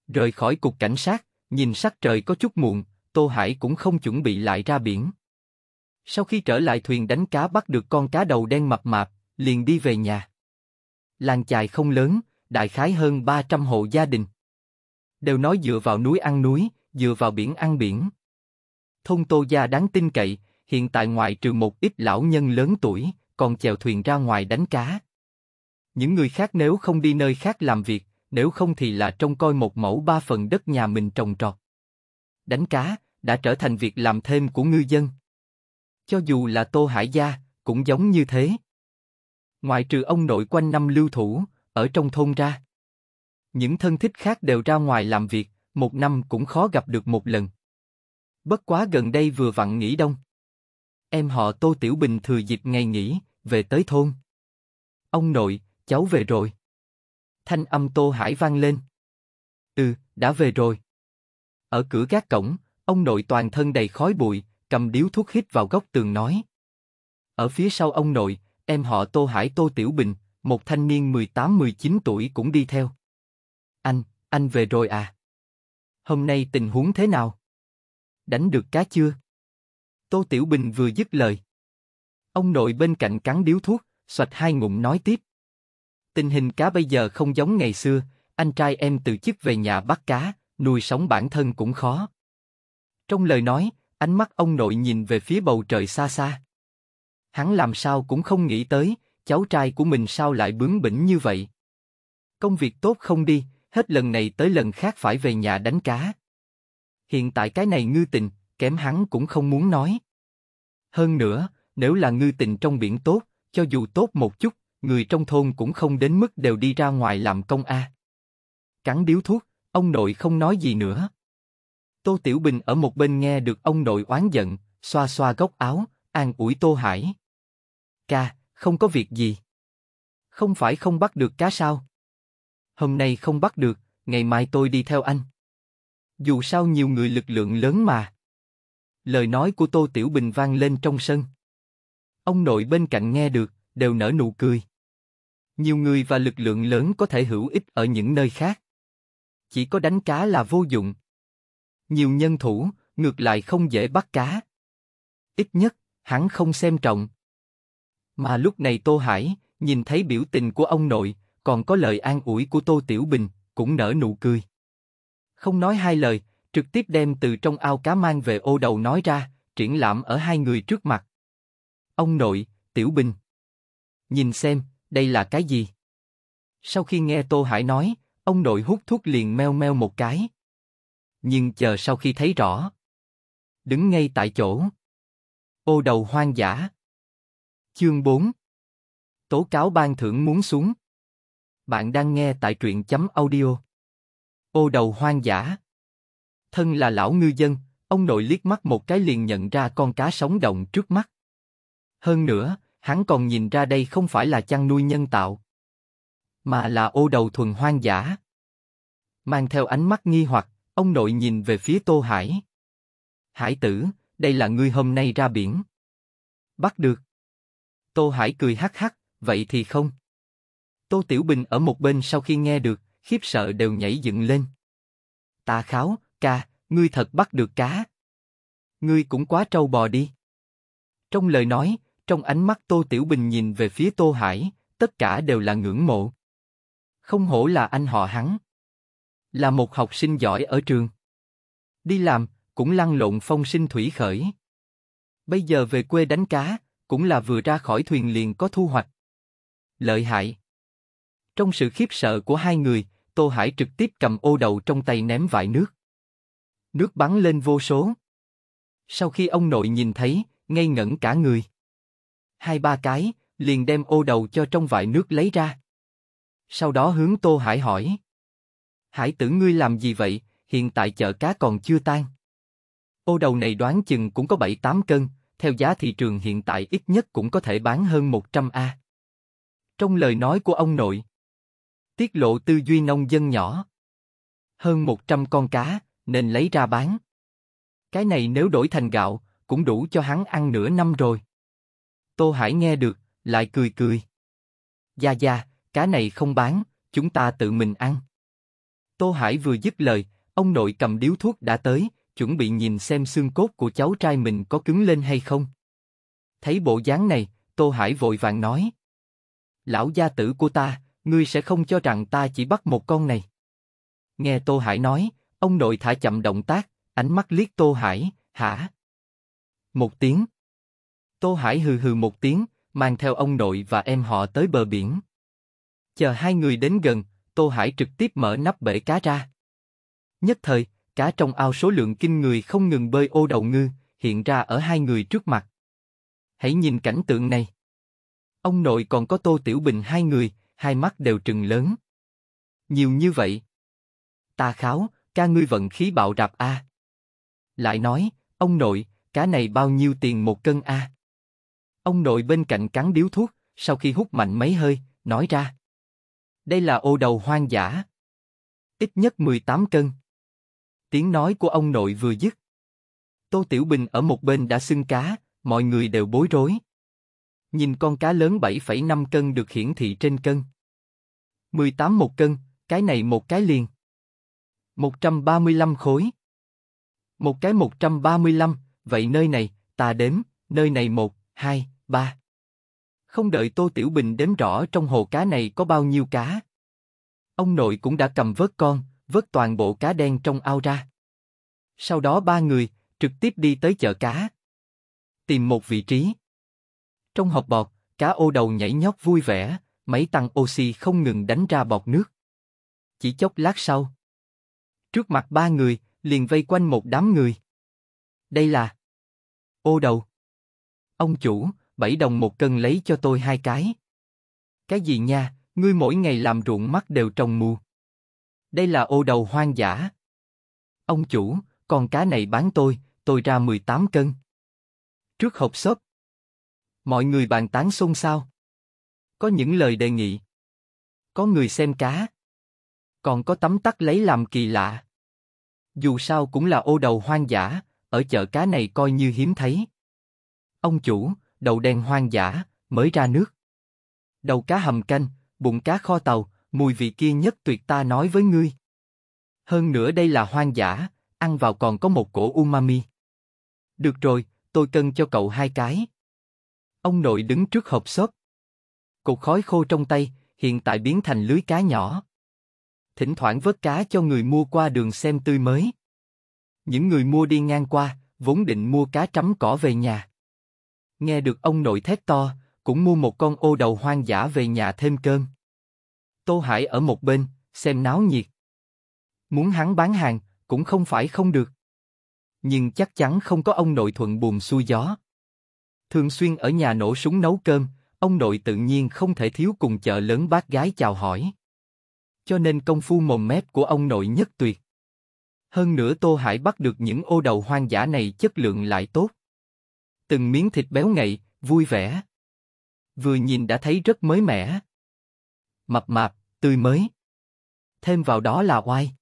Rời khỏi cục cảnh sát, nhìn sắc trời có chút muộn, Tô Hải cũng không chuẩn bị lại ra biển. Sau khi trở lại thuyền đánh cá bắt được con cá đầu đen mập mạp, liền đi về nhà. Làng chài không lớn, đại khái hơn 300 hộ gia đình. Đều nói dựa vào núi ăn núi, dựa vào biển ăn biển. Thôn Tô Gia đáng tin cậy, hiện tại ngoại trừ một ít lão nhân lớn tuổi, còn chèo thuyền ra ngoài đánh cá. Những người khác nếu không đi nơi khác làm việc, nếu không thì là trông coi một mẫu ba phần đất nhà mình trồng trọt. Đánh cá đã trở thành việc làm thêm của ngư dân. Cho dù là Tô Hải Gia, cũng giống như thế. Ngoại trừ ông nội quanh năm lưu thủ, ở trong thôn ra. Những thân thích khác đều ra ngoài làm việc, một năm cũng khó gặp được một lần. Bất quá gần đây vừa vặn nghỉ đông. Em họ Tô Tiểu Bình thừa dịp ngày nghỉ, về tới thôn. Ông nội, cháu về rồi. Thanh âm Tô Hải vang lên. Ừ, đã về rồi. Ở cửa gác cổng, ông nội toàn thân đầy khói bụi, cầm điếu thuốc hít vào góc tường nói. Ở phía sau ông nội, em họ Tô Hải Tô Tiểu Bình, một thanh niên 18-19 tuổi cũng đi theo. Anh, anh về rồi à? Hôm nay tình huống thế nào? Đánh được cá chưa? Tô Tiểu Bình vừa dứt lời. Ông nội bên cạnh cắn điếu thuốc, xoạch hai ngụm nói tiếp. Tình hình cá bây giờ không giống ngày xưa, anh trai em từ chức về nhà bắt cá, nuôi sống bản thân cũng khó. Trong lời nói, Ánh mắt ông nội nhìn về phía bầu trời xa xa. Hắn làm sao cũng không nghĩ tới, cháu trai của mình sao lại bướng bỉnh như vậy. Công việc tốt không đi, hết lần này tới lần khác phải về nhà đánh cá. Hiện tại cái này ngư tình, kém hắn cũng không muốn nói. Hơn nữa, nếu là ngư tình trong biển tốt, cho dù tốt một chút, người trong thôn cũng không đến mức đều đi ra ngoài làm công a. Cắn điếu thuốc, ông nội không nói gì nữa. Tô Tiểu Bình ở một bên nghe được ông nội oán giận, xoa xoa góc áo, an ủi Tô Hải. Ca, không có việc gì. Không phải không bắt được cá sao? Hôm nay không bắt được, ngày mai tôi đi theo anh. Dù sao nhiều người lực lượng lớn mà. Lời nói của Tô Tiểu Bình vang lên trong sân. Ông nội bên cạnh nghe được, đều nở nụ cười. Nhiều người và lực lượng lớn có thể hữu ích ở những nơi khác. Chỉ có đánh cá là vô dụng, nhiều nhân thủ, ngược lại không dễ bắt cá. Ít nhất, hắn không xem trọng. Mà lúc này Tô Hải, nhìn thấy biểu tình của ông nội, còn có lời an ủi của Tô Tiểu Bình, cũng nở nụ cười. Không nói hai lời, trực tiếp đem từ trong ao cá mang về ô đầu nói ra, triển lãm ở hai người trước mặt. Ông nội, Tiểu Bình. Nhìn xem, đây là cái gì? Sau khi nghe Tô Hải nói, ông nội hút thuốc liền meo meo một cái nhưng chờ sau khi thấy rõ, đứng ngay tại chỗ. Ô đầu hoang dã. Chương 4 Tố cáo ban thưởng muốn xuống. Bạn đang nghe tại truyện chấm audio. Ô đầu hoang dã. Thân là lão ngư dân, ông nội liếc mắt một cái liền nhận ra con cá sống động trước mắt. Hơn nữa, hắn còn nhìn ra đây không phải là chăn nuôi nhân tạo, mà là ô đầu thuần hoang dã. Mang theo ánh mắt nghi hoặc, Ông nội nhìn về phía Tô Hải. Hải tử, đây là ngươi hôm nay ra biển. Bắt được. Tô Hải cười hắc hắc, vậy thì không. Tô Tiểu Bình ở một bên sau khi nghe được, khiếp sợ đều nhảy dựng lên. Ta kháo, ca, ngươi thật bắt được cá. Ngươi cũng quá trâu bò đi. Trong lời nói, trong ánh mắt Tô Tiểu Bình nhìn về phía Tô Hải, tất cả đều là ngưỡng mộ. Không hổ là anh họ hắn là một học sinh giỏi ở trường. Đi làm, cũng lăn lộn phong sinh thủy khởi. Bây giờ về quê đánh cá, cũng là vừa ra khỏi thuyền liền có thu hoạch. Lợi hại. Trong sự khiếp sợ của hai người, Tô Hải trực tiếp cầm ô đầu trong tay ném vại nước. Nước bắn lên vô số. Sau khi ông nội nhìn thấy, ngây ngẩn cả người. Hai ba cái, liền đem ô đầu cho trong vại nước lấy ra. Sau đó hướng Tô Hải hỏi. Hải tử ngươi làm gì vậy, hiện tại chợ cá còn chưa tan. Ô đầu này đoán chừng cũng có 7-8 cân, theo giá thị trường hiện tại ít nhất cũng có thể bán hơn 100 A. Trong lời nói của ông nội, tiết lộ tư duy nông dân nhỏ. Hơn 100 con cá, nên lấy ra bán. Cái này nếu đổi thành gạo, cũng đủ cho hắn ăn nửa năm rồi. Tô Hải nghe được, lại cười cười. Gia Gia, cá này không bán, chúng ta tự mình ăn. Tô Hải vừa dứt lời, ông nội cầm điếu thuốc đã tới, chuẩn bị nhìn xem xương cốt của cháu trai mình có cứng lên hay không. Thấy bộ dáng này, Tô Hải vội vàng nói. Lão gia tử của ta, ngươi sẽ không cho rằng ta chỉ bắt một con này. Nghe Tô Hải nói, ông nội thả chậm động tác, ánh mắt liếc Tô Hải, hả? Một tiếng. Tô Hải hừ hừ một tiếng, mang theo ông nội và em họ tới bờ biển. Chờ hai người đến gần, Tô Hải trực tiếp mở nắp bể cá ra. Nhất thời, cá trong ao số lượng kinh người không ngừng bơi ô đầu ngư, hiện ra ở hai người trước mặt. Hãy nhìn cảnh tượng này. Ông nội còn có Tô Tiểu Bình hai người, hai mắt đều trừng lớn. Nhiều như vậy. Ta kháo, ca ngươi vận khí bạo đạp a. À. Lại nói, ông nội, cá này bao nhiêu tiền một cân a? À? Ông nội bên cạnh cắn điếu thuốc, sau khi hút mạnh mấy hơi, nói ra. Đây là ô đầu hoang dã. Ít nhất 18 cân. Tiếng nói của ông nội vừa dứt. Tô Tiểu Bình ở một bên đã xưng cá, mọi người đều bối rối. Nhìn con cá lớn 7,5 cân được hiển thị trên cân. 18 một cân, cái này một cái liền. 135 khối. Một cái 135, vậy nơi này, ta đếm, nơi này 1, 2, 3. Không đợi Tô Tiểu Bình đếm rõ trong hồ cá này có bao nhiêu cá. Ông nội cũng đã cầm vớt con, vớt toàn bộ cá đen trong ao ra. Sau đó ba người trực tiếp đi tới chợ cá. Tìm một vị trí. Trong hộp bọt, cá ô đầu nhảy nhót vui vẻ, máy tăng oxy không ngừng đánh ra bọt nước. Chỉ chốc lát sau. Trước mặt ba người, liền vây quanh một đám người. Đây là ô đầu. Ông chủ, 7 đồng một cân lấy cho tôi hai cái. Cái gì nha, ngươi mỗi ngày làm ruộng mắt đều trồng mù. Đây là ô đầu hoang dã. Ông chủ, con cá này bán tôi, tôi ra 18 cân. Trước hộp shop. Mọi người bàn tán xôn xao. Có những lời đề nghị. Có người xem cá. Còn có tấm tắc lấy làm kỳ lạ. Dù sao cũng là ô đầu hoang dã, ở chợ cá này coi như hiếm thấy. Ông chủ, đầu đen hoang dã, mới ra nước. Đầu cá hầm canh, bụng cá kho tàu, mùi vị kia nhất tuyệt ta nói với ngươi. Hơn nữa đây là hoang dã, ăn vào còn có một cổ umami. Được rồi, tôi cân cho cậu hai cái. Ông nội đứng trước hộp xốp. cục khói khô trong tay, hiện tại biến thành lưới cá nhỏ. Thỉnh thoảng vớt cá cho người mua qua đường xem tươi mới. Những người mua đi ngang qua, vốn định mua cá trắm cỏ về nhà. Nghe được ông nội thét to, cũng mua một con ô đầu hoang dã về nhà thêm cơm. Tô Hải ở một bên, xem náo nhiệt. Muốn hắn bán hàng, cũng không phải không được. Nhưng chắc chắn không có ông nội thuận buồm xuôi gió. Thường xuyên ở nhà nổ súng nấu cơm, ông nội tự nhiên không thể thiếu cùng chợ lớn bác gái chào hỏi. Cho nên công phu mồm mép của ông nội nhất tuyệt. Hơn nữa Tô Hải bắt được những ô đầu hoang dã này chất lượng lại tốt từng miếng thịt béo ngậy, vui vẻ. Vừa nhìn đã thấy rất mới mẻ. Mập mạp, tươi mới. Thêm vào đó là oai.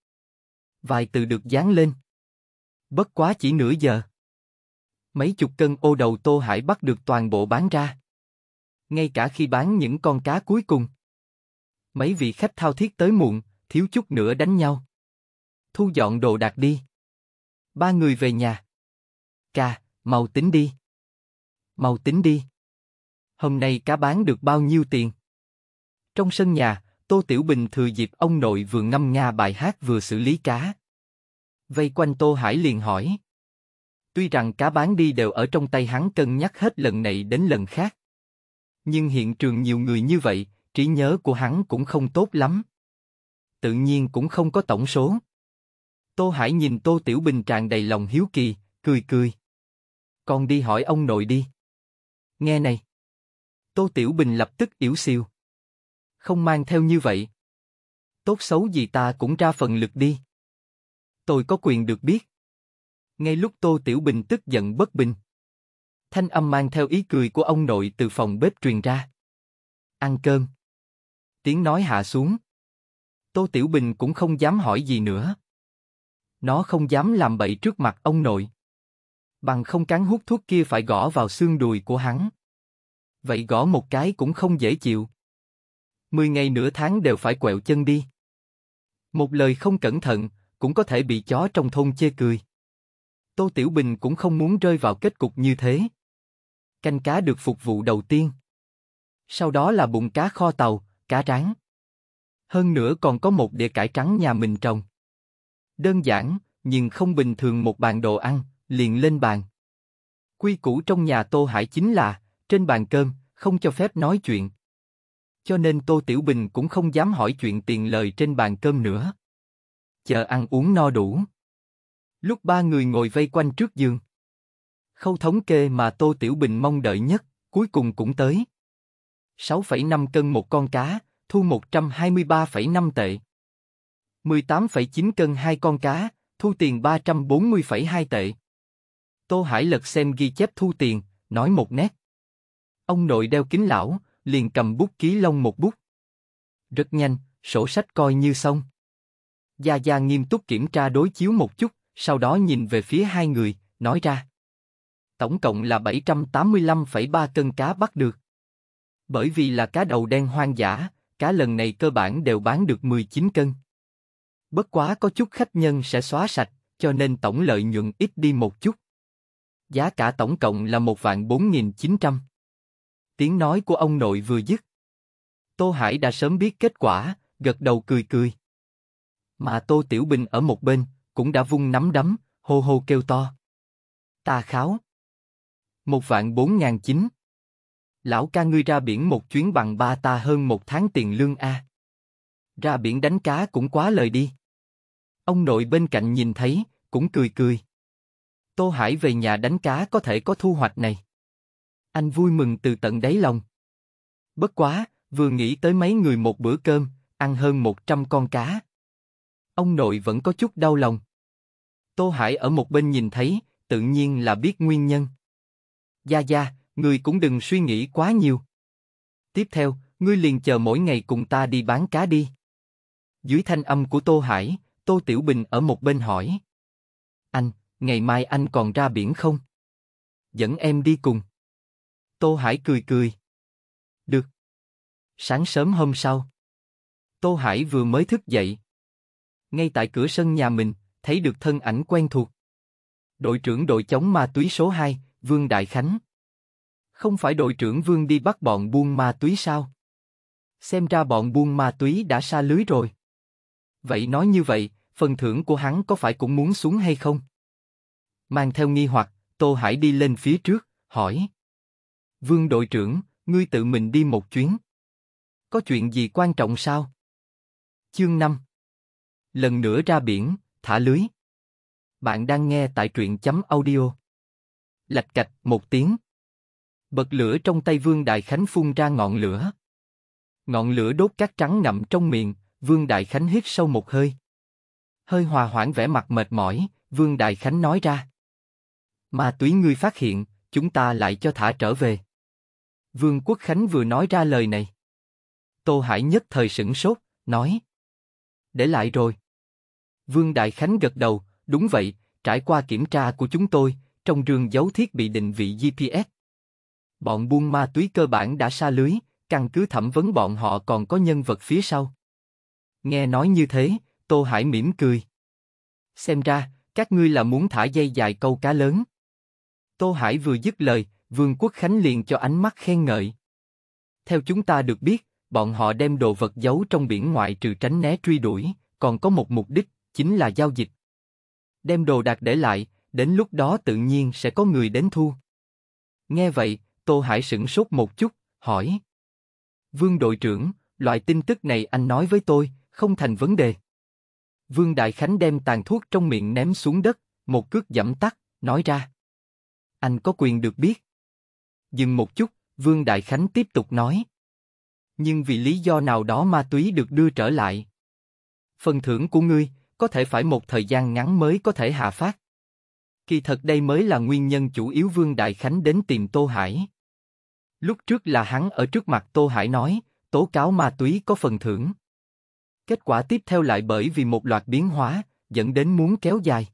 Vài từ được dán lên. Bất quá chỉ nửa giờ. Mấy chục cân ô đầu Tô Hải bắt được toàn bộ bán ra. Ngay cả khi bán những con cá cuối cùng. Mấy vị khách thao thiết tới muộn, thiếu chút nữa đánh nhau. Thu dọn đồ đạc đi. Ba người về nhà. Cà, mau tính đi mau tính đi. Hôm nay cá bán được bao nhiêu tiền? Trong sân nhà, Tô Tiểu Bình thừa dịp ông nội vừa ngâm nga bài hát vừa xử lý cá. Vây quanh Tô Hải liền hỏi. Tuy rằng cá bán đi đều ở trong tay hắn cân nhắc hết lần này đến lần khác. Nhưng hiện trường nhiều người như vậy, trí nhớ của hắn cũng không tốt lắm. Tự nhiên cũng không có tổng số. Tô Hải nhìn Tô Tiểu Bình tràn đầy lòng hiếu kỳ, cười cười. Con đi hỏi ông nội đi. Nghe này. Tô Tiểu Bình lập tức yếu xìu, Không mang theo như vậy. Tốt xấu gì ta cũng ra phần lực đi. Tôi có quyền được biết. Ngay lúc Tô Tiểu Bình tức giận bất bình. Thanh âm mang theo ý cười của ông nội từ phòng bếp truyền ra. Ăn cơm. Tiếng nói hạ xuống. Tô Tiểu Bình cũng không dám hỏi gì nữa. Nó không dám làm bậy trước mặt ông nội. Bằng không cán hút thuốc kia phải gõ vào xương đùi của hắn vậy gõ một cái cũng không dễ chịu. Mười ngày nửa tháng đều phải quẹo chân đi. Một lời không cẩn thận, cũng có thể bị chó trong thôn chê cười. Tô Tiểu Bình cũng không muốn rơi vào kết cục như thế. Canh cá được phục vụ đầu tiên. Sau đó là bụng cá kho tàu, cá rán. Hơn nữa còn có một đĩa cải trắng nhà mình trồng. Đơn giản, nhưng không bình thường một bàn đồ ăn, liền lên bàn. Quy củ trong nhà Tô Hải chính là, trên bàn cơm, không cho phép nói chuyện. Cho nên Tô Tiểu Bình cũng không dám hỏi chuyện tiền lời trên bàn cơm nữa. Chờ ăn uống no đủ. Lúc ba người ngồi vây quanh trước giường. Khâu thống kê mà Tô Tiểu Bình mong đợi nhất, cuối cùng cũng tới. 6,5 cân một con cá, thu 123,5 tệ. 18,9 cân hai con cá, thu tiền 340,2 tệ. Tô Hải lật xem ghi chép thu tiền, nói một nét. Ông nội đeo kính lão, liền cầm bút ký lông một bút. Rất nhanh, sổ sách coi như xong. Gia Gia nghiêm túc kiểm tra đối chiếu một chút, sau đó nhìn về phía hai người, nói ra. Tổng cộng là 785,3 cân cá bắt được. Bởi vì là cá đầu đen hoang dã, cá lần này cơ bản đều bán được 19 cân. Bất quá có chút khách nhân sẽ xóa sạch, cho nên tổng lợi nhuận ít đi một chút. Giá cả tổng cộng là 1 vạn 4.900. Tiếng nói của ông nội vừa dứt. Tô Hải đã sớm biết kết quả, gật đầu cười cười. Mà Tô Tiểu Bình ở một bên, cũng đã vung nắm đấm, hô hô kêu to. Ta kháo. Một vạn bốn ngàn chín. Lão ca ngươi ra biển một chuyến bằng ba ta hơn một tháng tiền lương A. Ra biển đánh cá cũng quá lời đi. Ông nội bên cạnh nhìn thấy, cũng cười cười. Tô Hải về nhà đánh cá có thể có thu hoạch này. Anh vui mừng từ tận đáy lòng. Bất quá, vừa nghĩ tới mấy người một bữa cơm, ăn hơn 100 con cá. Ông nội vẫn có chút đau lòng. Tô Hải ở một bên nhìn thấy, tự nhiên là biết nguyên nhân. Gia Gia, người cũng đừng suy nghĩ quá nhiều. Tiếp theo, ngươi liền chờ mỗi ngày cùng ta đi bán cá đi. Dưới thanh âm của Tô Hải, Tô Tiểu Bình ở một bên hỏi. Anh, ngày mai anh còn ra biển không? Dẫn em đi cùng. Tô Hải cười cười. Được. Sáng sớm hôm sau, Tô Hải vừa mới thức dậy. Ngay tại cửa sân nhà mình, thấy được thân ảnh quen thuộc. Đội trưởng đội chống ma túy số 2, Vương Đại Khánh. Không phải đội trưởng Vương đi bắt bọn buôn ma túy sao? Xem ra bọn buôn ma túy đã xa lưới rồi. Vậy nói như vậy, phần thưởng của hắn có phải cũng muốn xuống hay không? Mang theo nghi hoặc, Tô Hải đi lên phía trước, hỏi. Vương đội trưởng, ngươi tự mình đi một chuyến. Có chuyện gì quan trọng sao? Chương 5 Lần nữa ra biển, thả lưới. Bạn đang nghe tại truyện chấm audio. Lạch cạch một tiếng. Bật lửa trong tay Vương Đại Khánh phun ra ngọn lửa. Ngọn lửa đốt cát trắng ngậm trong miệng, Vương Đại Khánh hít sâu một hơi. Hơi hòa hoãn vẻ mặt mệt mỏi, Vương Đại Khánh nói ra. Mà túy ngươi phát hiện, chúng ta lại cho thả trở về. Vương Quốc Khánh vừa nói ra lời này. Tô Hải nhất thời sửng sốt, nói. Để lại rồi. Vương Đại Khánh gật đầu, đúng vậy, trải qua kiểm tra của chúng tôi, trong rừng giấu thiết bị định vị GPS. Bọn buôn ma túy cơ bản đã xa lưới, căn cứ thẩm vấn bọn họ còn có nhân vật phía sau. Nghe nói như thế, Tô Hải mỉm cười. Xem ra, các ngươi là muốn thả dây dài câu cá lớn. Tô Hải vừa dứt lời, Vương quốc Khánh liền cho ánh mắt khen ngợi. Theo chúng ta được biết, bọn họ đem đồ vật giấu trong biển ngoại trừ tránh né truy đuổi, còn có một mục đích, chính là giao dịch. Đem đồ đạc để lại, đến lúc đó tự nhiên sẽ có người đến thu. Nghe vậy, Tô Hải sửng sốt một chút, hỏi. Vương đội trưởng, loại tin tức này anh nói với tôi, không thành vấn đề. Vương Đại Khánh đem tàn thuốc trong miệng ném xuống đất, một cước dẫm tắt, nói ra. Anh có quyền được biết. Dừng một chút, Vương Đại Khánh tiếp tục nói. Nhưng vì lý do nào đó ma túy được đưa trở lại. Phần thưởng của ngươi, có thể phải một thời gian ngắn mới có thể hạ phát. Kỳ thật đây mới là nguyên nhân chủ yếu Vương Đại Khánh đến tìm Tô Hải. Lúc trước là hắn ở trước mặt Tô Hải nói, tố cáo ma túy có phần thưởng. Kết quả tiếp theo lại bởi vì một loạt biến hóa, dẫn đến muốn kéo dài.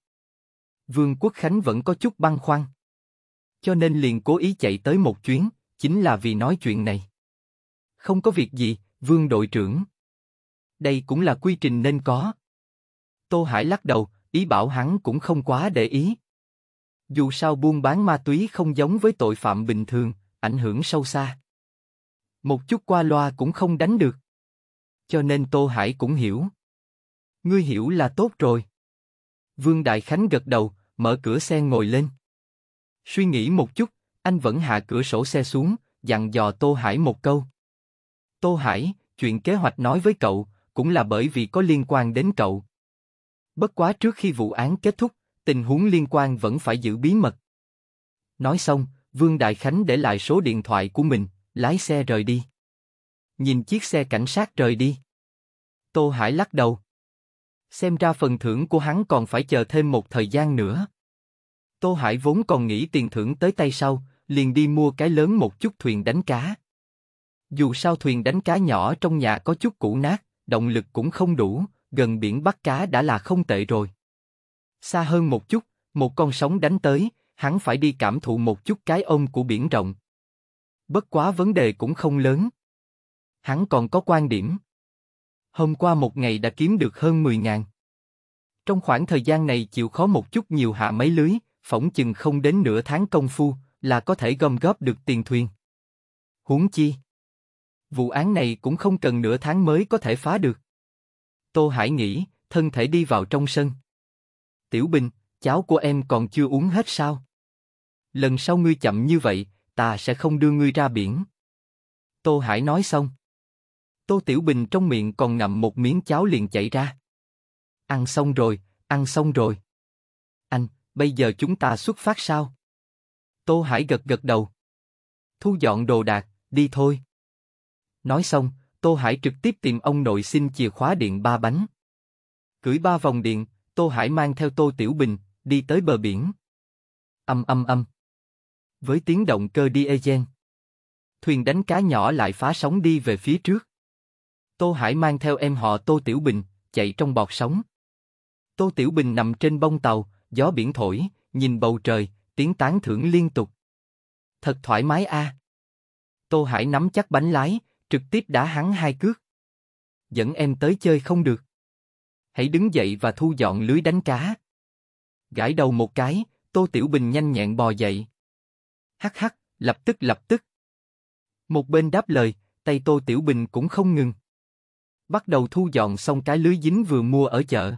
Vương Quốc Khánh vẫn có chút băng khoăn cho nên liền cố ý chạy tới một chuyến, chính là vì nói chuyện này. Không có việc gì, Vương đội trưởng. Đây cũng là quy trình nên có. Tô Hải lắc đầu, ý bảo hắn cũng không quá để ý. Dù sao buôn bán ma túy không giống với tội phạm bình thường, ảnh hưởng sâu xa. Một chút qua loa cũng không đánh được. Cho nên Tô Hải cũng hiểu. Ngươi hiểu là tốt rồi. Vương Đại Khánh gật đầu, mở cửa xe ngồi lên. Suy nghĩ một chút, anh vẫn hạ cửa sổ xe xuống, dặn dò Tô Hải một câu. Tô Hải, chuyện kế hoạch nói với cậu, cũng là bởi vì có liên quan đến cậu. Bất quá trước khi vụ án kết thúc, tình huống liên quan vẫn phải giữ bí mật. Nói xong, Vương Đại Khánh để lại số điện thoại của mình, lái xe rời đi. Nhìn chiếc xe cảnh sát rời đi. Tô Hải lắc đầu. Xem ra phần thưởng của hắn còn phải chờ thêm một thời gian nữa. Tô Hải vốn còn nghĩ tiền thưởng tới tay sau, liền đi mua cái lớn một chút thuyền đánh cá. Dù sao thuyền đánh cá nhỏ trong nhà có chút cũ nát, động lực cũng không đủ, gần biển bắt cá đã là không tệ rồi. Xa hơn một chút, một con sóng đánh tới, hắn phải đi cảm thụ một chút cái ôm của biển rộng. Bất quá vấn đề cũng không lớn. Hắn còn có quan điểm. Hôm qua một ngày đã kiếm được hơn 10 ngàn. Trong khoảng thời gian này chịu khó một chút nhiều hạ mấy lưới, phỏng chừng không đến nửa tháng công phu là có thể gom góp được tiền thuyền. Huống chi, vụ án này cũng không cần nửa tháng mới có thể phá được. Tô Hải nghĩ, thân thể đi vào trong sân. Tiểu Bình, cháu của em còn chưa uống hết sao? Lần sau ngươi chậm như vậy, ta sẽ không đưa ngươi ra biển. Tô Hải nói xong. Tô Tiểu Bình trong miệng còn ngậm một miếng cháo liền chạy ra. Ăn xong rồi, ăn xong rồi bây giờ chúng ta xuất phát sao? Tô Hải gật gật đầu. Thu dọn đồ đạc, đi thôi. Nói xong, Tô Hải trực tiếp tìm ông nội xin chìa khóa điện ba bánh. Cưỡi ba vòng điện, Tô Hải mang theo Tô Tiểu Bình, đi tới bờ biển. Âm âm âm. Với tiếng động cơ diesel. Thuyền đánh cá nhỏ lại phá sóng đi về phía trước. Tô Hải mang theo em họ Tô Tiểu Bình, chạy trong bọt sóng. Tô Tiểu Bình nằm trên bông tàu, gió biển thổi, nhìn bầu trời, tiếng tán thưởng liên tục. Thật thoải mái a. À. Tô Hải nắm chắc bánh lái, trực tiếp đá hắn hai cước. Dẫn em tới chơi không được. Hãy đứng dậy và thu dọn lưới đánh cá. Gãi đầu một cái, Tô Tiểu Bình nhanh nhẹn bò dậy. Hắc hắc, lập tức lập tức. Một bên đáp lời, tay Tô Tiểu Bình cũng không ngừng. Bắt đầu thu dọn xong cái lưới dính vừa mua ở chợ.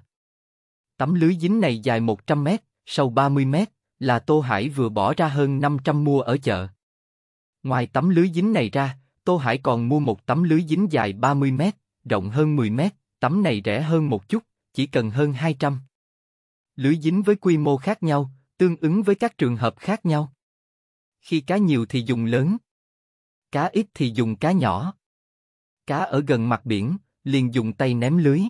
Tấm lưới dính này dài 100 mét, sâu 30 mét, là Tô Hải vừa bỏ ra hơn 500 mua ở chợ. Ngoài tấm lưới dính này ra, Tô Hải còn mua một tấm lưới dính dài 30 mét, rộng hơn 10 mét, tấm này rẻ hơn một chút, chỉ cần hơn 200. Lưới dính với quy mô khác nhau, tương ứng với các trường hợp khác nhau. Khi cá nhiều thì dùng lớn, cá ít thì dùng cá nhỏ. Cá ở gần mặt biển, liền dùng tay ném lưới.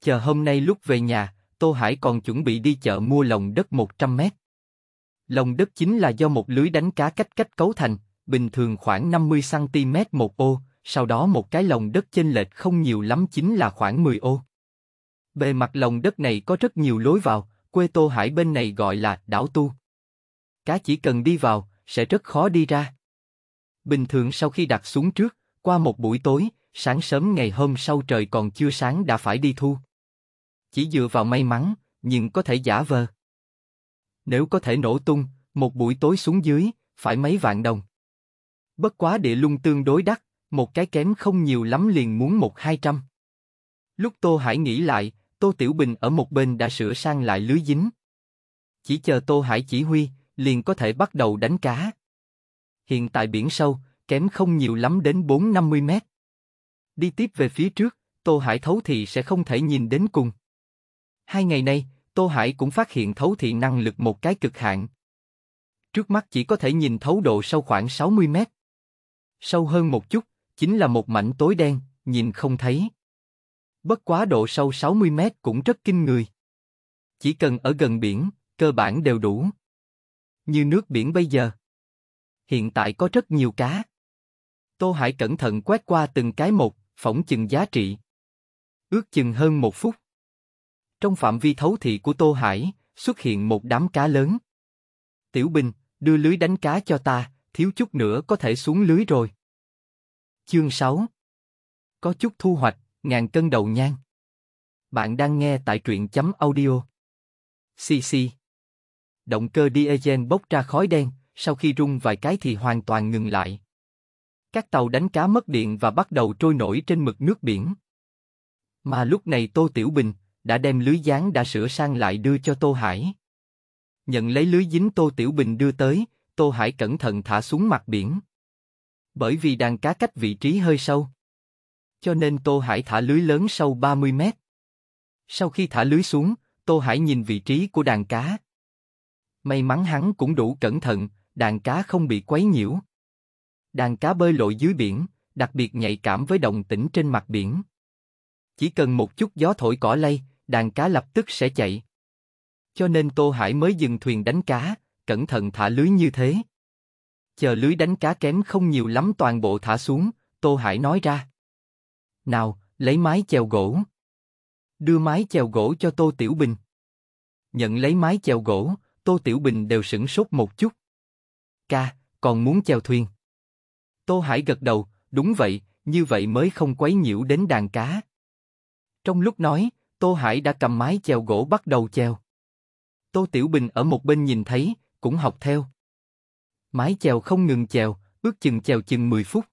Chờ hôm nay lúc về nhà, Tô Hải còn chuẩn bị đi chợ mua lồng đất 100 mét. Lồng đất chính là do một lưới đánh cá cách cách cấu thành, bình thường khoảng 50cm một ô, sau đó một cái lồng đất chênh lệch không nhiều lắm chính là khoảng 10 ô. Bề mặt lồng đất này có rất nhiều lối vào, quê Tô Hải bên này gọi là đảo tu. Cá chỉ cần đi vào, sẽ rất khó đi ra. Bình thường sau khi đặt xuống trước, qua một buổi tối, sáng sớm ngày hôm sau trời còn chưa sáng đã phải đi thu chỉ dựa vào may mắn, nhưng có thể giả vờ. Nếu có thể nổ tung, một buổi tối xuống dưới, phải mấy vạn đồng. Bất quá địa lung tương đối đắt, một cái kém không nhiều lắm liền muốn một hai trăm. Lúc Tô Hải nghĩ lại, Tô Tiểu Bình ở một bên đã sửa sang lại lưới dính. Chỉ chờ Tô Hải chỉ huy, liền có thể bắt đầu đánh cá. Hiện tại biển sâu, kém không nhiều lắm đến 4-50 mét. Đi tiếp về phía trước, Tô Hải thấu thì sẽ không thể nhìn đến cùng. Hai ngày nay, Tô Hải cũng phát hiện thấu thị năng lực một cái cực hạn. Trước mắt chỉ có thể nhìn thấu độ sâu khoảng 60 mét. Sâu hơn một chút, chính là một mảnh tối đen, nhìn không thấy. Bất quá độ sâu 60 mét cũng rất kinh người. Chỉ cần ở gần biển, cơ bản đều đủ. Như nước biển bây giờ. Hiện tại có rất nhiều cá. Tô Hải cẩn thận quét qua từng cái một, phỏng chừng giá trị. Ước chừng hơn một phút. Trong phạm vi thấu thị của Tô Hải, xuất hiện một đám cá lớn. Tiểu Bình, đưa lưới đánh cá cho ta, thiếu chút nữa có thể xuống lưới rồi. Chương 6 Có chút thu hoạch, ngàn cân đầu nhang. Bạn đang nghe tại truyện chấm audio. CC Động cơ diesel bốc ra khói đen, sau khi rung vài cái thì hoàn toàn ngừng lại. Các tàu đánh cá mất điện và bắt đầu trôi nổi trên mực nước biển. Mà lúc này Tô Tiểu Bình, đã đem lưới dán đã sửa sang lại đưa cho Tô Hải. Nhận lấy lưới dính Tô Tiểu Bình đưa tới, Tô Hải cẩn thận thả xuống mặt biển. Bởi vì đàn cá cách vị trí hơi sâu. Cho nên Tô Hải thả lưới lớn sâu 30 mét. Sau khi thả lưới xuống, Tô Hải nhìn vị trí của đàn cá. May mắn hắn cũng đủ cẩn thận, đàn cá không bị quấy nhiễu. Đàn cá bơi lội dưới biển, đặc biệt nhạy cảm với động tĩnh trên mặt biển. Chỉ cần một chút gió thổi cỏ lây đàn cá lập tức sẽ chạy. Cho nên Tô Hải mới dừng thuyền đánh cá, cẩn thận thả lưới như thế. Chờ lưới đánh cá kém không nhiều lắm toàn bộ thả xuống, Tô Hải nói ra. Nào, lấy mái chèo gỗ. Đưa mái chèo gỗ cho Tô Tiểu Bình. Nhận lấy mái chèo gỗ, Tô Tiểu Bình đều sửng sốt một chút. Ca, còn muốn chèo thuyền. Tô Hải gật đầu, đúng vậy, như vậy mới không quấy nhiễu đến đàn cá. Trong lúc nói, Tô Hải đã cầm mái chèo gỗ bắt đầu chèo. Tô Tiểu Bình ở một bên nhìn thấy, cũng học theo. Mái chèo không ngừng chèo, ước chừng chèo chừng 10 phút.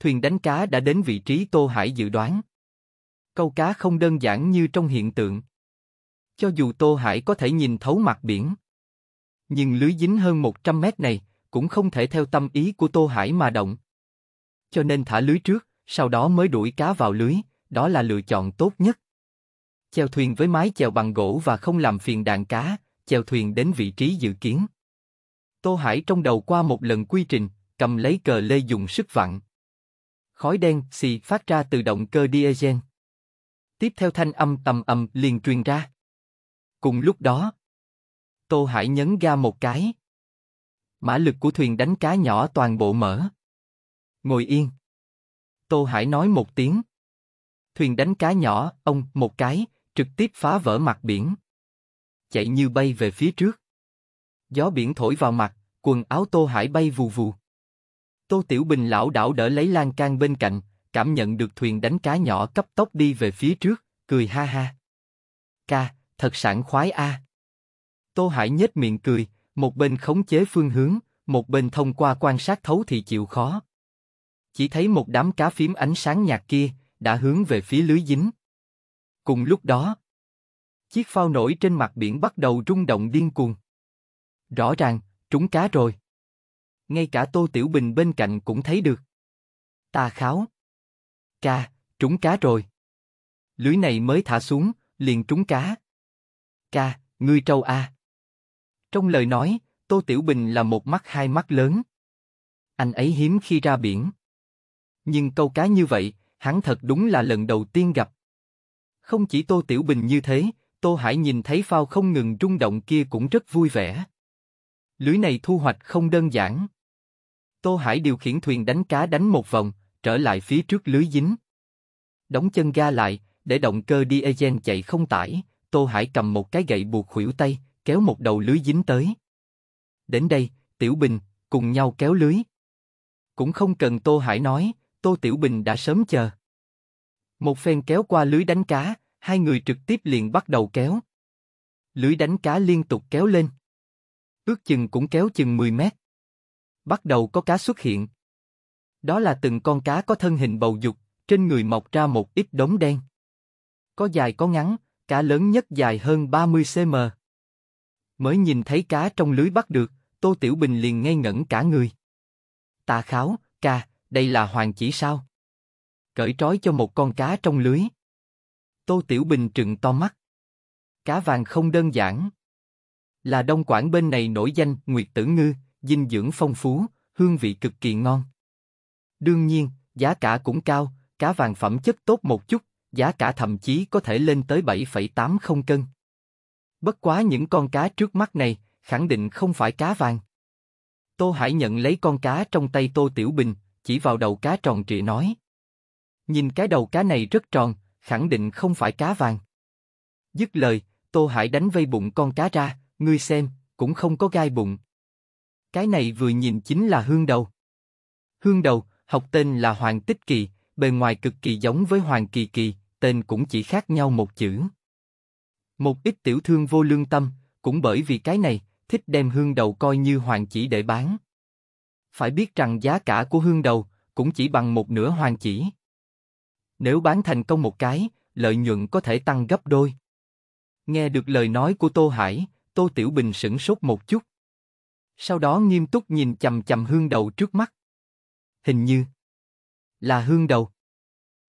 Thuyền đánh cá đã đến vị trí Tô Hải dự đoán. Câu cá không đơn giản như trong hiện tượng. Cho dù Tô Hải có thể nhìn thấu mặt biển, nhưng lưới dính hơn 100 mét này cũng không thể theo tâm ý của Tô Hải mà động. Cho nên thả lưới trước, sau đó mới đuổi cá vào lưới, đó là lựa chọn tốt nhất. Chèo thuyền với mái chèo bằng gỗ và không làm phiền đàn cá, chèo thuyền đến vị trí dự kiến. Tô Hải trong đầu qua một lần quy trình, cầm lấy cờ lê dùng sức vặn. Khói đen xì phát ra từ động cơ diesel. Tiếp theo thanh âm tầm ầm liền truyền ra. Cùng lúc đó, Tô Hải nhấn ga một cái. Mã lực của thuyền đánh cá nhỏ toàn bộ mở. Ngồi yên. Tô Hải nói một tiếng. Thuyền đánh cá nhỏ, ông, một cái, trực tiếp phá vỡ mặt biển. Chạy như bay về phía trước. Gió biển thổi vào mặt, quần áo Tô Hải bay vù vù. Tô Tiểu Bình lão đảo đỡ lấy lan can bên cạnh, cảm nhận được thuyền đánh cá nhỏ cấp tốc đi về phía trước, cười ha ha. Ca, thật sảng khoái a. À. Tô Hải nhếch miệng cười, một bên khống chế phương hướng, một bên thông qua quan sát thấu thì chịu khó. Chỉ thấy một đám cá phím ánh sáng nhạt kia đã hướng về phía lưới dính. Cùng lúc đó, chiếc phao nổi trên mặt biển bắt đầu rung động điên cuồng. Rõ ràng, trúng cá rồi. Ngay cả Tô Tiểu Bình bên cạnh cũng thấy được. Ta kháo. Ca, trúng cá rồi. Lưới này mới thả xuống, liền trúng cá. Ca, ngươi trâu a. Trong lời nói, Tô Tiểu Bình là một mắt hai mắt lớn. Anh ấy hiếm khi ra biển. Nhưng câu cá như vậy, hắn thật đúng là lần đầu tiên gặp. Không chỉ Tô Tiểu Bình như thế, Tô Hải nhìn thấy phao không ngừng rung động kia cũng rất vui vẻ. Lưới này thu hoạch không đơn giản. Tô Hải điều khiển thuyền đánh cá đánh một vòng, trở lại phía trước lưới dính. Đóng chân ga lại, để động cơ diesel chạy không tải, Tô Hải cầm một cái gậy buộc khuỷu tay, kéo một đầu lưới dính tới. Đến đây, Tiểu Bình, cùng nhau kéo lưới. Cũng không cần Tô Hải nói, Tô Tiểu Bình đã sớm chờ. Một phen kéo qua lưới đánh cá, hai người trực tiếp liền bắt đầu kéo. Lưới đánh cá liên tục kéo lên. Ước chừng cũng kéo chừng 10 mét. Bắt đầu có cá xuất hiện. Đó là từng con cá có thân hình bầu dục, trên người mọc ra một ít đống đen. Có dài có ngắn, cá lớn nhất dài hơn 30cm. Mới nhìn thấy cá trong lưới bắt được, Tô Tiểu Bình liền ngây ngẩn cả người. Tà kháo, ca, đây là hoàng chỉ sao? cởi trói cho một con cá trong lưới. Tô Tiểu Bình trừng to mắt. Cá vàng không đơn giản. Là đông quảng bên này nổi danh Nguyệt Tử Ngư, dinh dưỡng phong phú, hương vị cực kỳ ngon. Đương nhiên, giá cả cũng cao, cá vàng phẩm chất tốt một chút, giá cả thậm chí có thể lên tới 7,80 cân. Bất quá những con cá trước mắt này, khẳng định không phải cá vàng. Tô Hải nhận lấy con cá trong tay Tô Tiểu Bình, chỉ vào đầu cá tròn trịa nói. Nhìn cái đầu cá này rất tròn, khẳng định không phải cá vàng. Dứt lời, Tô Hải đánh vây bụng con cá ra, ngươi xem, cũng không có gai bụng. Cái này vừa nhìn chính là hương đầu. Hương đầu, học tên là Hoàng Tích Kỳ, bề ngoài cực kỳ giống với Hoàng Kỳ Kỳ, tên cũng chỉ khác nhau một chữ. Một ít tiểu thương vô lương tâm, cũng bởi vì cái này, thích đem hương đầu coi như hoàng chỉ để bán. Phải biết rằng giá cả của hương đầu cũng chỉ bằng một nửa hoàng chỉ. Nếu bán thành công một cái, lợi nhuận có thể tăng gấp đôi. Nghe được lời nói của Tô Hải, Tô Tiểu Bình sửng sốt một chút. Sau đó nghiêm túc nhìn chầm chầm hương đầu trước mắt. Hình như là hương đầu.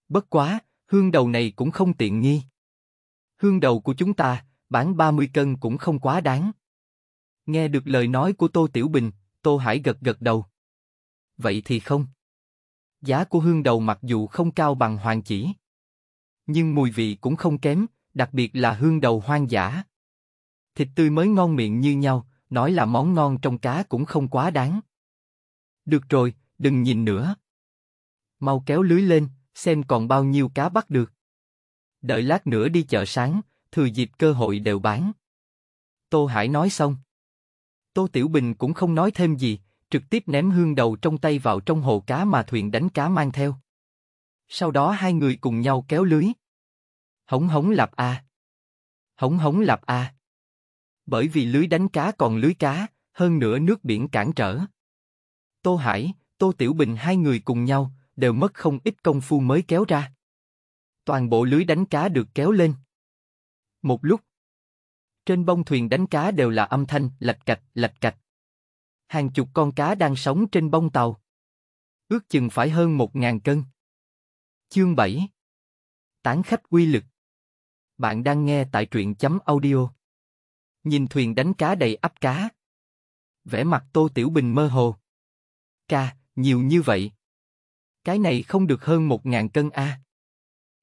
Bất quá, hương đầu này cũng không tiện nghi. Hương đầu của chúng ta, bán 30 cân cũng không quá đáng. Nghe được lời nói của Tô Tiểu Bình, Tô Hải gật gật đầu. Vậy thì không. Giá của hương đầu mặc dù không cao bằng hoàng chỉ, nhưng mùi vị cũng không kém, đặc biệt là hương đầu hoang dã. Thịt tươi mới ngon miệng như nhau, nói là món ngon trong cá cũng không quá đáng. Được rồi, đừng nhìn nữa. Mau kéo lưới lên, xem còn bao nhiêu cá bắt được. Đợi lát nữa đi chợ sáng, thừa dịp cơ hội đều bán. Tô Hải nói xong. Tô Tiểu Bình cũng không nói thêm gì, trực tiếp ném hương đầu trong tay vào trong hồ cá mà thuyền đánh cá mang theo. Sau đó hai người cùng nhau kéo lưới. Hống hống lạp a. Hống hống lạp a. Bởi vì lưới đánh cá còn lưới cá, hơn nữa nước biển cản trở. Tô Hải, Tô Tiểu Bình hai người cùng nhau, đều mất không ít công phu mới kéo ra. Toàn bộ lưới đánh cá được kéo lên. Một lúc, trên bông thuyền đánh cá đều là âm thanh lạch cạch, lạch cạch hàng chục con cá đang sống trên bông tàu. Ước chừng phải hơn một ngàn cân. Chương 7 Tán khách quy lực Bạn đang nghe tại truyện chấm audio. Nhìn thuyền đánh cá đầy ắp cá. Vẻ mặt Tô Tiểu Bình mơ hồ. Ca, nhiều như vậy. Cái này không được hơn một ngàn cân a. À.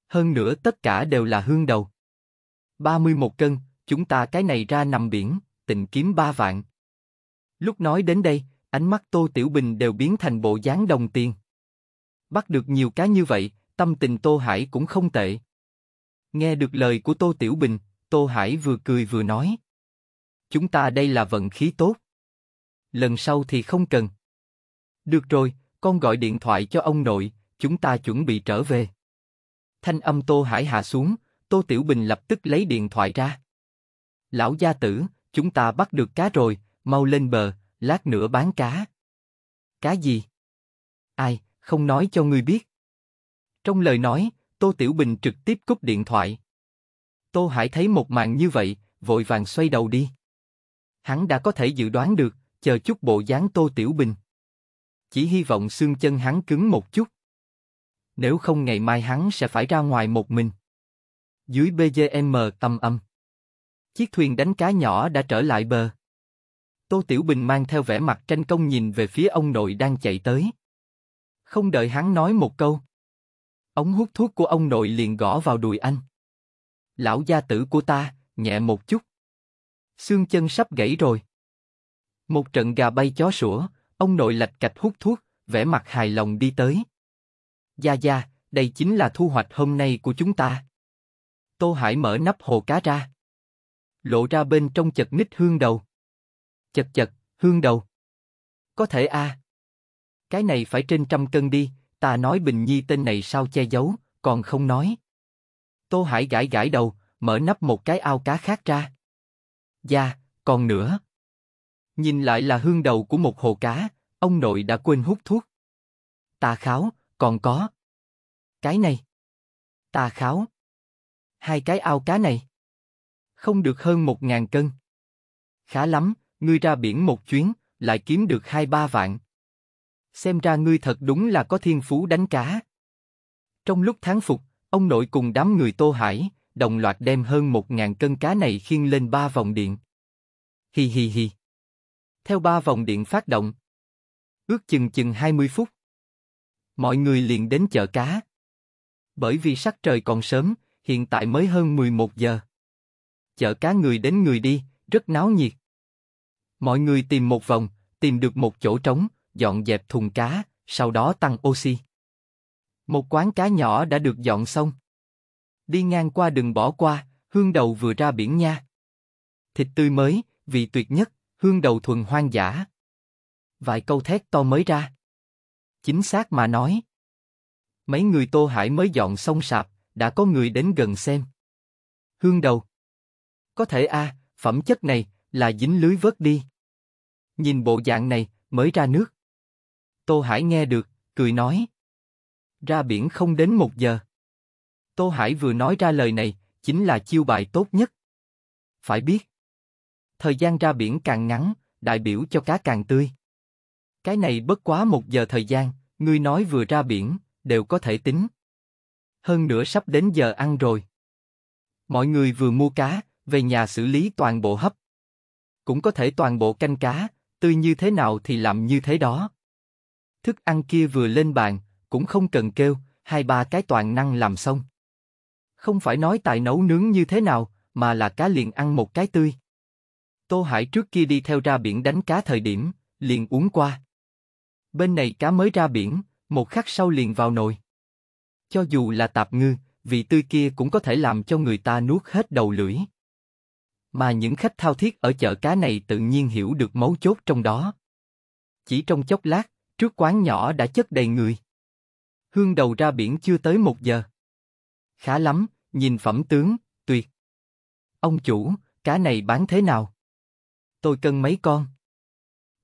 Hơn nữa tất cả đều là hương đầu. 31 cân, chúng ta cái này ra nằm biển, tịnh kiếm ba vạn. Lúc nói đến đây, ánh mắt Tô Tiểu Bình đều biến thành bộ dáng đồng tiền. Bắt được nhiều cá như vậy, tâm tình Tô Hải cũng không tệ. Nghe được lời của Tô Tiểu Bình, Tô Hải vừa cười vừa nói. Chúng ta đây là vận khí tốt. Lần sau thì không cần. Được rồi, con gọi điện thoại cho ông nội, chúng ta chuẩn bị trở về. Thanh âm Tô Hải hạ xuống, Tô Tiểu Bình lập tức lấy điện thoại ra. Lão gia tử, chúng ta bắt được cá rồi, mau lên bờ, lát nữa bán cá. Cá gì? Ai, không nói cho ngươi biết. Trong lời nói, Tô Tiểu Bình trực tiếp cúp điện thoại. Tô Hải thấy một màn như vậy, vội vàng xoay đầu đi. Hắn đã có thể dự đoán được, chờ chút bộ dáng Tô Tiểu Bình. Chỉ hy vọng xương chân hắn cứng một chút. Nếu không ngày mai hắn sẽ phải ra ngoài một mình. Dưới BGM tầm âm. Chiếc thuyền đánh cá nhỏ đã trở lại bờ. Tô Tiểu Bình mang theo vẻ mặt tranh công nhìn về phía ông nội đang chạy tới. Không đợi hắn nói một câu. Ống hút thuốc của ông nội liền gõ vào đùi anh. Lão gia tử của ta, nhẹ một chút. Xương chân sắp gãy rồi. Một trận gà bay chó sủa, ông nội lạch cạch hút thuốc, vẻ mặt hài lòng đi tới. Gia Gia, đây chính là thu hoạch hôm nay của chúng ta. Tô Hải mở nắp hồ cá ra. Lộ ra bên trong chật ních hương đầu. Chật chật, hương đầu. Có thể a. À. Cái này phải trên trăm cân đi, ta nói Bình Nhi tên này sao che giấu, còn không nói. Tô Hải gãi gãi đầu, mở nắp một cái ao cá khác ra. Dạ, còn nữa. Nhìn lại là hương đầu của một hồ cá, ông nội đã quên hút thuốc. ta kháo, còn có. Cái này. ta kháo. Hai cái ao cá này. Không được hơn một ngàn cân. Khá lắm, ngươi ra biển một chuyến, lại kiếm được hai ba vạn. Xem ra ngươi thật đúng là có thiên phú đánh cá. Trong lúc tháng phục, ông nội cùng đám người Tô Hải, đồng loạt đem hơn một ngàn cân cá này khiêng lên ba vòng điện. Hi hi hi. Theo ba vòng điện phát động, ước chừng chừng 20 phút, mọi người liền đến chợ cá. Bởi vì sắc trời còn sớm, hiện tại mới hơn 11 giờ. Chợ cá người đến người đi, rất náo nhiệt. Mọi người tìm một vòng, tìm được một chỗ trống, dọn dẹp thùng cá, sau đó tăng oxy. Một quán cá nhỏ đã được dọn xong. Đi ngang qua đừng bỏ qua, hương đầu vừa ra biển nha. Thịt tươi mới, vị tuyệt nhất, hương đầu thuần hoang dã. Vài câu thét to mới ra. Chính xác mà nói. Mấy người Tô Hải mới dọn xong sạp, đã có người đến gần xem. Hương đầu. Có thể a, à, phẩm chất này là dính lưới vớt đi. Nhìn bộ dạng này, mới ra nước. Tô Hải nghe được, cười nói. Ra biển không đến một giờ. Tô Hải vừa nói ra lời này, chính là chiêu bài tốt nhất. Phải biết, thời gian ra biển càng ngắn, đại biểu cho cá càng tươi. Cái này bất quá một giờ thời gian, ngươi nói vừa ra biển, đều có thể tính. Hơn nữa sắp đến giờ ăn rồi. Mọi người vừa mua cá, về nhà xử lý toàn bộ hấp. Cũng có thể toàn bộ canh cá, tươi như thế nào thì làm như thế đó. Thức ăn kia vừa lên bàn, cũng không cần kêu, hai ba cái toàn năng làm xong. Không phải nói tại nấu nướng như thế nào, mà là cá liền ăn một cái tươi. Tô Hải trước kia đi theo ra biển đánh cá thời điểm, liền uống qua. Bên này cá mới ra biển, một khắc sau liền vào nồi. Cho dù là tạp ngư, vị tươi kia cũng có thể làm cho người ta nuốt hết đầu lưỡi. Mà những khách thao thiết ở chợ cá này tự nhiên hiểu được mấu chốt trong đó. Chỉ trong chốc lát, trước quán nhỏ đã chất đầy người. Hương đầu ra biển chưa tới một giờ. Khá lắm, nhìn phẩm tướng, tuyệt. Ông chủ, cá này bán thế nào? Tôi cân mấy con.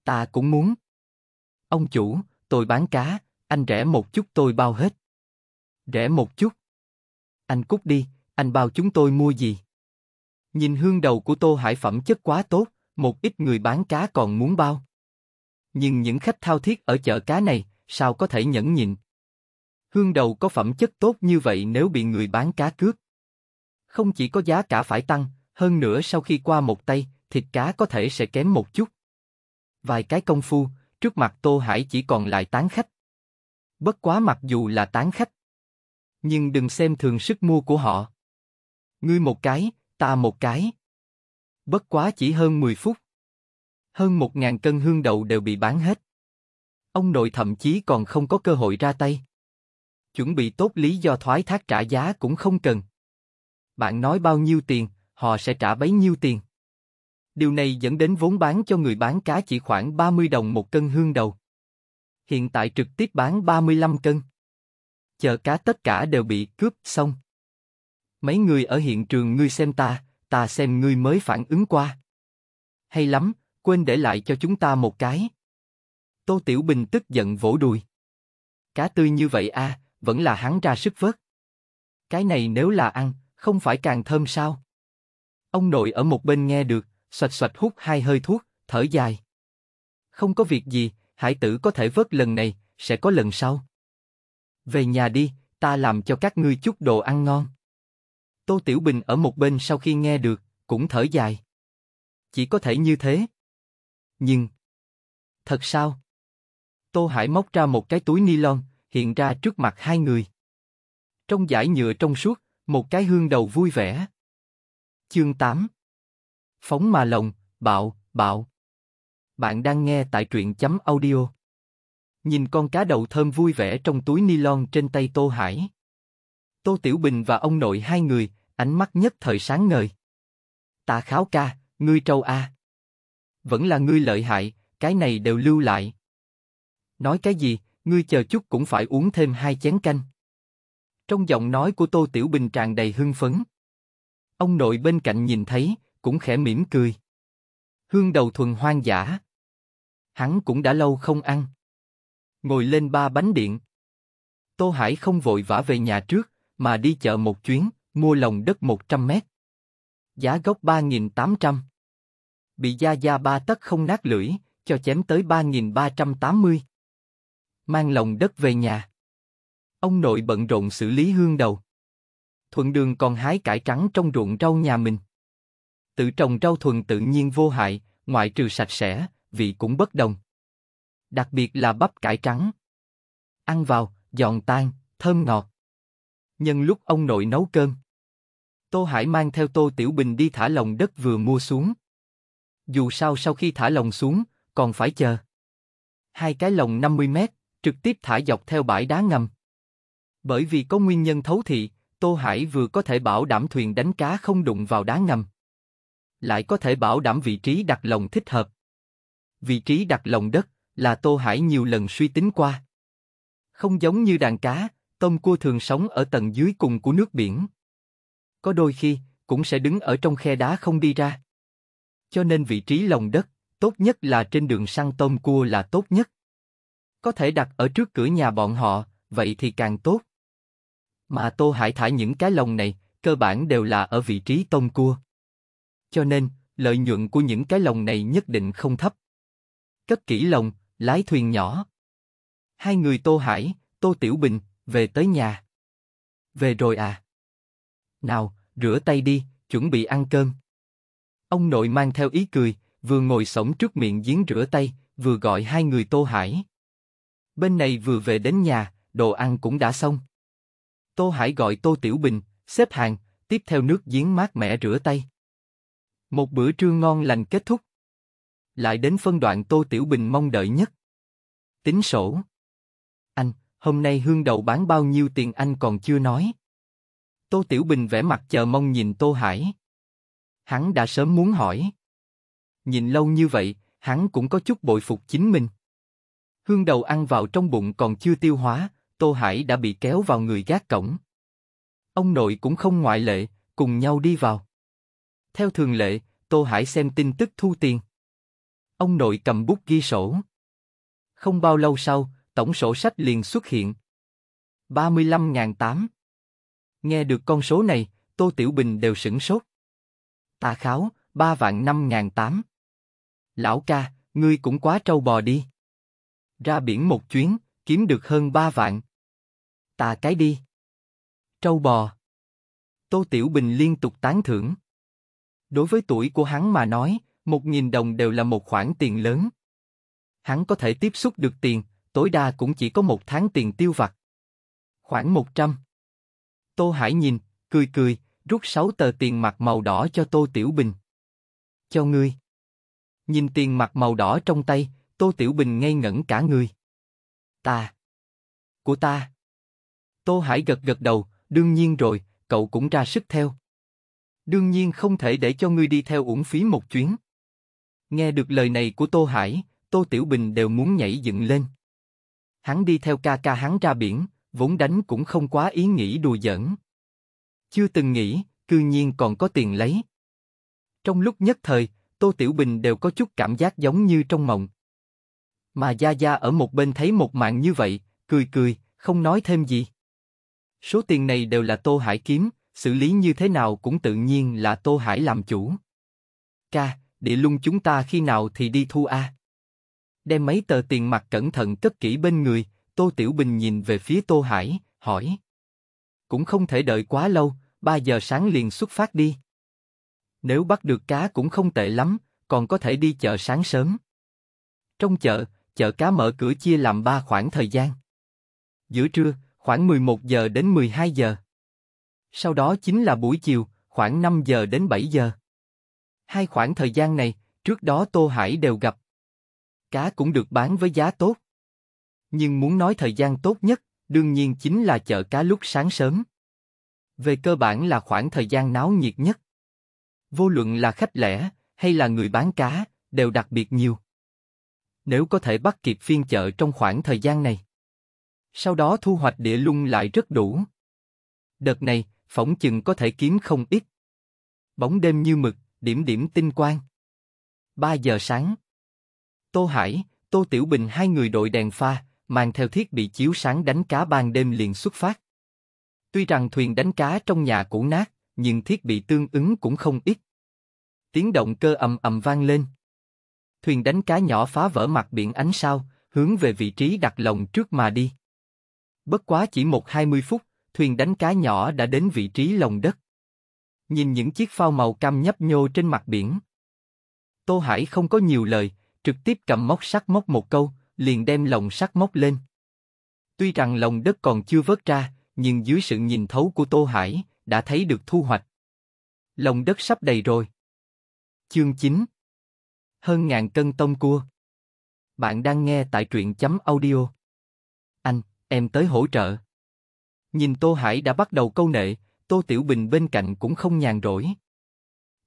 Ta cũng muốn. Ông chủ, tôi bán cá, anh rẻ một chút tôi bao hết. Rẻ một chút. Anh cút đi, anh bao chúng tôi mua gì? Nhìn hương đầu của Tô Hải phẩm chất quá tốt, một ít người bán cá còn muốn bao. Nhưng những khách thao thiết ở chợ cá này, sao có thể nhẫn nhịn? Hương đầu có phẩm chất tốt như vậy nếu bị người bán cá cướp. Không chỉ có giá cả phải tăng, hơn nữa sau khi qua một tay, thịt cá có thể sẽ kém một chút. Vài cái công phu, trước mặt Tô Hải chỉ còn lại tán khách. Bất quá mặc dù là tán khách, nhưng đừng xem thường sức mua của họ. Ngươi một cái, ta một cái. Bất quá chỉ hơn 10 phút. Hơn 1.000 cân hương đậu đều bị bán hết. Ông nội thậm chí còn không có cơ hội ra tay. Chuẩn bị tốt lý do thoái thác trả giá cũng không cần. Bạn nói bao nhiêu tiền, họ sẽ trả bấy nhiêu tiền. Điều này dẫn đến vốn bán cho người bán cá chỉ khoảng 30 đồng một cân hương đầu. Hiện tại trực tiếp bán 35 cân. Chờ cá tất cả đều bị cướp xong. Mấy người ở hiện trường ngươi xem ta, ta xem ngươi mới phản ứng qua. Hay lắm, quên để lại cho chúng ta một cái. Tô Tiểu Bình tức giận vỗ đùi. Cá tươi như vậy à, vẫn là hắn ra sức vớt. Cái này nếu là ăn, không phải càng thơm sao? Ông nội ở một bên nghe được, xoạch xoạch hút hai hơi thuốc, thở dài. Không có việc gì, hải tử có thể vớt lần này, sẽ có lần sau. Về nhà đi, ta làm cho các ngươi chút đồ ăn ngon. Tô Tiểu Bình ở một bên sau khi nghe được, cũng thở dài. Chỉ có thể như thế. Nhưng... Thật sao? Tô Hải móc ra một cái túi ni lon, hiện ra trước mặt hai người. Trong giải nhựa trong suốt, một cái hương đầu vui vẻ. Chương 8 Phóng mà lồng bạo, bạo. Bạn đang nghe tại truyện chấm audio. Nhìn con cá đầu thơm vui vẻ trong túi ni lon trên tay Tô Hải. Tô Tiểu Bình và ông nội hai người, ánh mắt nhất thời sáng ngời. Tạ Kháo ca, ngươi trâu a. Vẫn là ngươi lợi hại, cái này đều lưu lại. Nói cái gì, ngươi chờ chút cũng phải uống thêm hai chén canh. Trong giọng nói của Tô Tiểu Bình tràn đầy hưng phấn. Ông nội bên cạnh nhìn thấy, cũng khẽ mỉm cười. Hương đầu thuần hoang dã. Hắn cũng đã lâu không ăn. Ngồi lên ba bánh điện. Tô Hải không vội vã về nhà trước, mà đi chợ một chuyến mua lòng đất 100 mét. Giá gốc 3.800. Bị Gia Gia ba tất không nát lưỡi, cho chém tới 3.380. Mang lòng đất về nhà. Ông nội bận rộn xử lý hương đầu. Thuận đường còn hái cải trắng trong ruộng rau nhà mình. Tự trồng rau thuần tự nhiên vô hại, ngoại trừ sạch sẽ, vị cũng bất đồng. Đặc biệt là bắp cải trắng. Ăn vào, giòn tan, thơm ngọt. Nhân lúc ông nội nấu cơm, Tô Hải mang theo Tô Tiểu Bình đi thả lồng đất vừa mua xuống. Dù sao sau khi thả lồng xuống, còn phải chờ. Hai cái lồng 50 mét, trực tiếp thả dọc theo bãi đá ngầm. Bởi vì có nguyên nhân thấu thị, Tô Hải vừa có thể bảo đảm thuyền đánh cá không đụng vào đá ngầm. Lại có thể bảo đảm vị trí đặt lồng thích hợp. Vị trí đặt lồng đất là Tô Hải nhiều lần suy tính qua. Không giống như đàn cá, tôm cua thường sống ở tầng dưới cùng của nước biển có đôi khi cũng sẽ đứng ở trong khe đá không đi ra. Cho nên vị trí lòng đất, tốt nhất là trên đường săn tôm cua là tốt nhất. Có thể đặt ở trước cửa nhà bọn họ, vậy thì càng tốt. Mà Tô Hải thả những cái lồng này, cơ bản đều là ở vị trí tôm cua. Cho nên, lợi nhuận của những cái lồng này nhất định không thấp. Cất kỹ lồng, lái thuyền nhỏ. Hai người Tô Hải, Tô Tiểu Bình, về tới nhà. Về rồi à? Nào, rửa tay đi, chuẩn bị ăn cơm. Ông nội mang theo ý cười, vừa ngồi sổng trước miệng giếng rửa tay, vừa gọi hai người Tô Hải. Bên này vừa về đến nhà, đồ ăn cũng đã xong. Tô Hải gọi Tô Tiểu Bình, xếp hàng, tiếp theo nước giếng mát mẻ rửa tay. Một bữa trưa ngon lành kết thúc. Lại đến phân đoạn Tô Tiểu Bình mong đợi nhất. Tính sổ. Anh, hôm nay hương đầu bán bao nhiêu tiền anh còn chưa nói. Tô Tiểu Bình vẻ mặt chờ mong nhìn Tô Hải. Hắn đã sớm muốn hỏi. Nhìn lâu như vậy, hắn cũng có chút bội phục chính mình. Hương đầu ăn vào trong bụng còn chưa tiêu hóa, Tô Hải đã bị kéo vào người gác cổng. Ông nội cũng không ngoại lệ, cùng nhau đi vào. Theo thường lệ, Tô Hải xem tin tức thu tiền. Ông nội cầm bút ghi sổ. Không bao lâu sau, tổng sổ sách liền xuất hiện. 35.008 Nghe được con số này, Tô Tiểu Bình đều sửng sốt. Tà kháo, ba vạn năm ngàn tám. Lão ca, ngươi cũng quá trâu bò đi. Ra biển một chuyến, kiếm được hơn ba vạn. Tà cái đi. Trâu bò. Tô Tiểu Bình liên tục tán thưởng. Đối với tuổi của hắn mà nói, một nghìn đồng đều là một khoản tiền lớn. Hắn có thể tiếp xúc được tiền, tối đa cũng chỉ có một tháng tiền tiêu vặt. Khoảng một trăm Tô Hải nhìn, cười cười, rút sáu tờ tiền mặt màu đỏ cho Tô Tiểu Bình. Cho ngươi. Nhìn tiền mặt màu đỏ trong tay, Tô Tiểu Bình ngây ngẩn cả người. Ta. Của ta. Tô Hải gật gật đầu, đương nhiên rồi, cậu cũng ra sức theo. Đương nhiên không thể để cho ngươi đi theo uổng phí một chuyến. Nghe được lời này của Tô Hải, Tô Tiểu Bình đều muốn nhảy dựng lên. Hắn đi theo ca ca hắn ra biển, vốn đánh cũng không quá ý nghĩ đùa giỡn. Chưa từng nghĩ, cư nhiên còn có tiền lấy. Trong lúc nhất thời, Tô Tiểu Bình đều có chút cảm giác giống như trong mộng. Mà Gia Gia ở một bên thấy một mạng như vậy, cười cười, không nói thêm gì. Số tiền này đều là Tô Hải kiếm, xử lý như thế nào cũng tự nhiên là Tô Hải làm chủ. Ca, địa lung chúng ta khi nào thì đi thu A. Đem mấy tờ tiền mặt cẩn thận cất kỹ bên người, Tô Tiểu Bình nhìn về phía Tô Hải, hỏi. Cũng không thể đợi quá lâu, 3 giờ sáng liền xuất phát đi. Nếu bắt được cá cũng không tệ lắm, còn có thể đi chợ sáng sớm. Trong chợ, chợ cá mở cửa chia làm 3 khoảng thời gian. Giữa trưa, khoảng 11 giờ đến 12 giờ. Sau đó chính là buổi chiều, khoảng 5 giờ đến 7 giờ. Hai khoảng thời gian này, trước đó Tô Hải đều gặp. Cá cũng được bán với giá tốt. Nhưng muốn nói thời gian tốt nhất, đương nhiên chính là chợ cá lúc sáng sớm. Về cơ bản là khoảng thời gian náo nhiệt nhất. Vô luận là khách lẻ hay là người bán cá, đều đặc biệt nhiều. Nếu có thể bắt kịp phiên chợ trong khoảng thời gian này, sau đó thu hoạch địa lung lại rất đủ. Đợt này, phỏng chừng có thể kiếm không ít. Bóng đêm như mực, điểm điểm tinh quang. 3 giờ sáng. Tô Hải, Tô Tiểu Bình hai người đội đèn pha, mang theo thiết bị chiếu sáng đánh cá ban đêm liền xuất phát. Tuy rằng thuyền đánh cá trong nhà cũ nát, nhưng thiết bị tương ứng cũng không ít. Tiếng động cơ ầm ầm vang lên. Thuyền đánh cá nhỏ phá vỡ mặt biển ánh sao, hướng về vị trí đặt lồng trước mà đi. Bất quá chỉ một hai mươi phút, thuyền đánh cá nhỏ đã đến vị trí lồng đất. Nhìn những chiếc phao màu cam nhấp nhô trên mặt biển. Tô Hải không có nhiều lời, trực tiếp cầm móc sắt móc một câu, liền đem lồng sắt móc lên. Tuy rằng lòng đất còn chưa vớt ra, nhưng dưới sự nhìn thấu của Tô Hải, đã thấy được thu hoạch. Lòng đất sắp đầy rồi. Chương 9 Hơn ngàn cân tông cua Bạn đang nghe tại truyện chấm audio. Anh, em tới hỗ trợ. Nhìn Tô Hải đã bắt đầu câu nệ, Tô Tiểu Bình bên cạnh cũng không nhàn rỗi.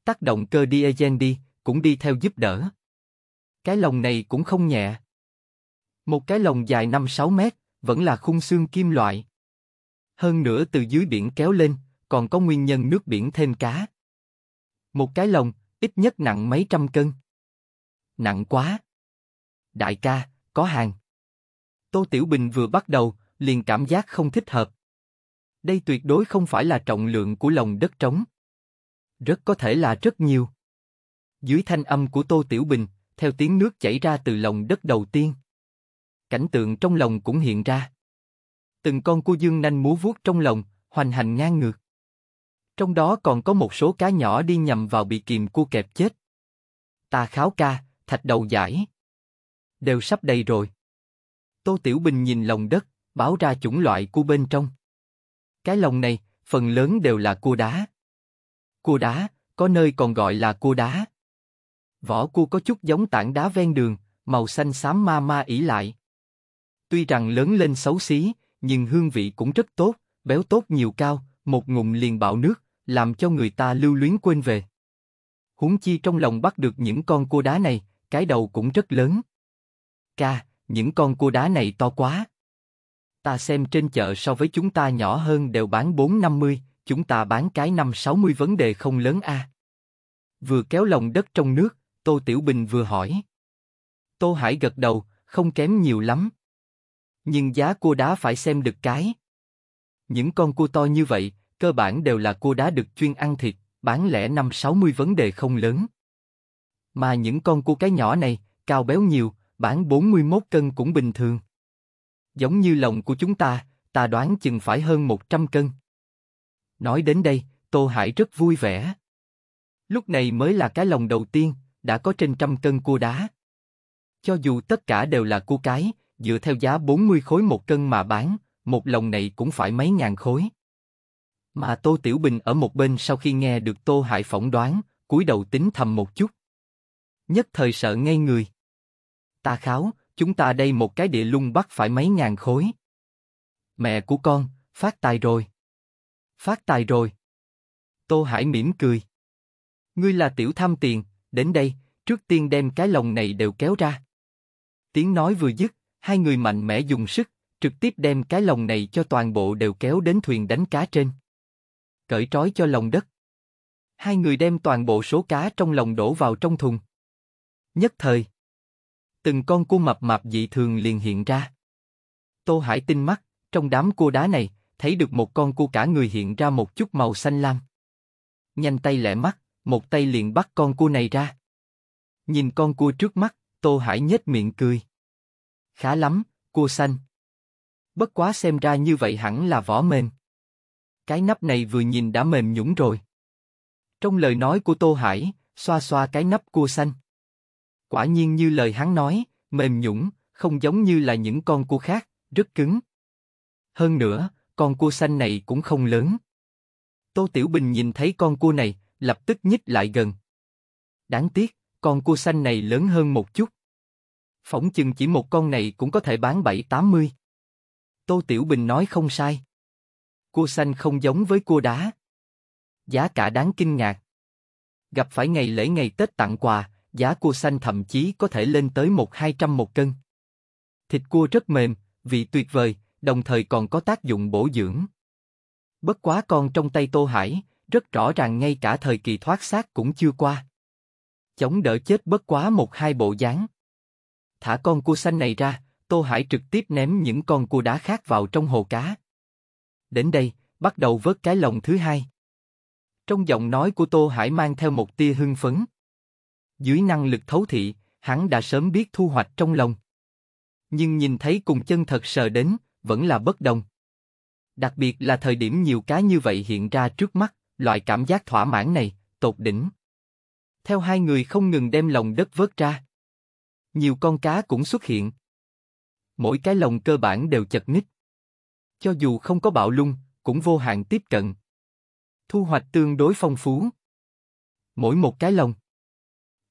Tắt động cơ diesel đi, cũng đi theo giúp đỡ. Cái lồng này cũng không nhẹ. Một cái lồng dài 5-6 mét, vẫn là khung xương kim loại. Hơn nữa từ dưới biển kéo lên, còn có nguyên nhân nước biển thêm cá. Một cái lồng, ít nhất nặng mấy trăm cân. Nặng quá. Đại ca, có hàng. Tô Tiểu Bình vừa bắt đầu, liền cảm giác không thích hợp. Đây tuyệt đối không phải là trọng lượng của lồng đất trống. Rất có thể là rất nhiều. Dưới thanh âm của Tô Tiểu Bình, theo tiếng nước chảy ra từ lồng đất đầu tiên, cảnh tượng trong lòng cũng hiện ra. Từng con cua dương nanh múa vuốt trong lòng, hoành hành ngang ngược. Trong đó còn có một số cá nhỏ đi nhầm vào bị kìm cua kẹp chết. Ta kháo ca, thạch đầu giải. Đều sắp đầy rồi. Tô Tiểu Bình nhìn lòng đất, báo ra chủng loại cua bên trong. Cái lòng này, phần lớn đều là cua đá. Cua đá, có nơi còn gọi là cua đá. Vỏ cua có chút giống tảng đá ven đường, màu xanh xám ma ma ỉ lại. Tuy rằng lớn lên xấu xí, nhưng hương vị cũng rất tốt, béo tốt nhiều cao, một ngụm liền bạo nước, làm cho người ta lưu luyến quên về. Huống chi trong lòng bắt được những con cua đá này, cái đầu cũng rất lớn. Ca, những con cua đá này to quá. Ta xem trên chợ so với chúng ta nhỏ hơn đều bán 4-50, chúng ta bán cái 5-60 vấn đề không lớn a. À. Vừa kéo lòng đất trong nước, Tô Tiểu Bình vừa hỏi. Tô Hải gật đầu, không kém nhiều lắm. Nhưng giá cua đá phải xem được cái. Những con cua to như vậy, cơ bản đều là cua đá được chuyên ăn thịt, bán lẻ năm 60 vấn đề không lớn. Mà những con cua cái nhỏ này, cao béo nhiều, bán 41 cân cũng bình thường. Giống như lòng của chúng ta, ta đoán chừng phải hơn 100 cân. Nói đến đây, Tô Hải rất vui vẻ. Lúc này mới là cái lòng đầu tiên, đã có trên trăm cân cua đá. Cho dù tất cả đều là cua cái, dựa theo giá 40 khối một cân mà bán, một lồng này cũng phải mấy ngàn khối. Mà Tô Tiểu Bình ở một bên sau khi nghe được Tô Hải phỏng đoán, cúi đầu tính thầm một chút. Nhất thời sợ ngây người. Ta kháo, chúng ta đây một cái địa lung bắt phải mấy ngàn khối. Mẹ của con, phát tài rồi. Phát tài rồi. Tô Hải mỉm cười. Ngươi là tiểu tham tiền, đến đây, trước tiên đem cái lồng này đều kéo ra. Tiếng nói vừa dứt, hai người mạnh mẽ dùng sức, trực tiếp đem cái lồng này cho toàn bộ đều kéo đến thuyền đánh cá trên. Cởi trói cho lồng đất. Hai người đem toàn bộ số cá trong lồng đổ vào trong thùng. Nhất thời, từng con cua mập mạp dị thường liền hiện ra. Tô Hải tinh mắt, trong đám cua đá này, thấy được một con cua cả người hiện ra một chút màu xanh lam. Nhanh tay lẹ mắt, một tay liền bắt con cua này ra. Nhìn con cua trước mắt, Tô Hải nhếch miệng cười. Khá lắm, cua xanh. Bất quá xem ra như vậy hẳn là vỏ mềm. Cái nắp này vừa nhìn đã mềm nhũng rồi. Trong lời nói của Tô Hải, xoa xoa cái nắp cua xanh. Quả nhiên như lời hắn nói, mềm nhũng, không giống như là những con cua khác, rất cứng. Hơn nữa, con cua xanh này cũng không lớn. Tô Tiểu Bình nhìn thấy con cua này, lập tức nhích lại gần. Đáng tiếc, con cua xanh này lớn hơn một chút. Phỏng chừng chỉ một con này cũng có thể bán 7-80. Tô Tiểu Bình nói không sai. Cua xanh không giống với cua đá. Giá cả đáng kinh ngạc. Gặp phải ngày lễ ngày Tết tặng quà, giá cua xanh thậm chí có thể lên tới 1-200 một cân. Thịt cua rất mềm, vị tuyệt vời, đồng thời còn có tác dụng bổ dưỡng. Bất quá con trong tay Tô Hải, rất rõ ràng ngay cả thời kỳ thoát xác cũng chưa qua. Chống đỡ chết bất quá một hai bộ dáng thả con cua xanh này ra, Tô Hải trực tiếp ném những con cua đá khác vào trong hồ cá. Đến đây, bắt đầu vớt cái lồng thứ hai. Trong giọng nói của Tô Hải mang theo một tia hưng phấn. Dưới năng lực thấu thị, hắn đã sớm biết thu hoạch trong lòng. Nhưng nhìn thấy cùng chân thật sờ đến, vẫn là bất đồng. Đặc biệt là thời điểm nhiều cá như vậy hiện ra trước mắt, loại cảm giác thỏa mãn này, tột đỉnh. Theo hai người không ngừng đem lòng đất vớt ra. Nhiều con cá cũng xuất hiện. Mỗi cái lồng cơ bản đều chật ních. Cho dù không có bạo lung, cũng vô hạn tiếp cận. Thu hoạch tương đối phong phú. Mỗi một cái lồng.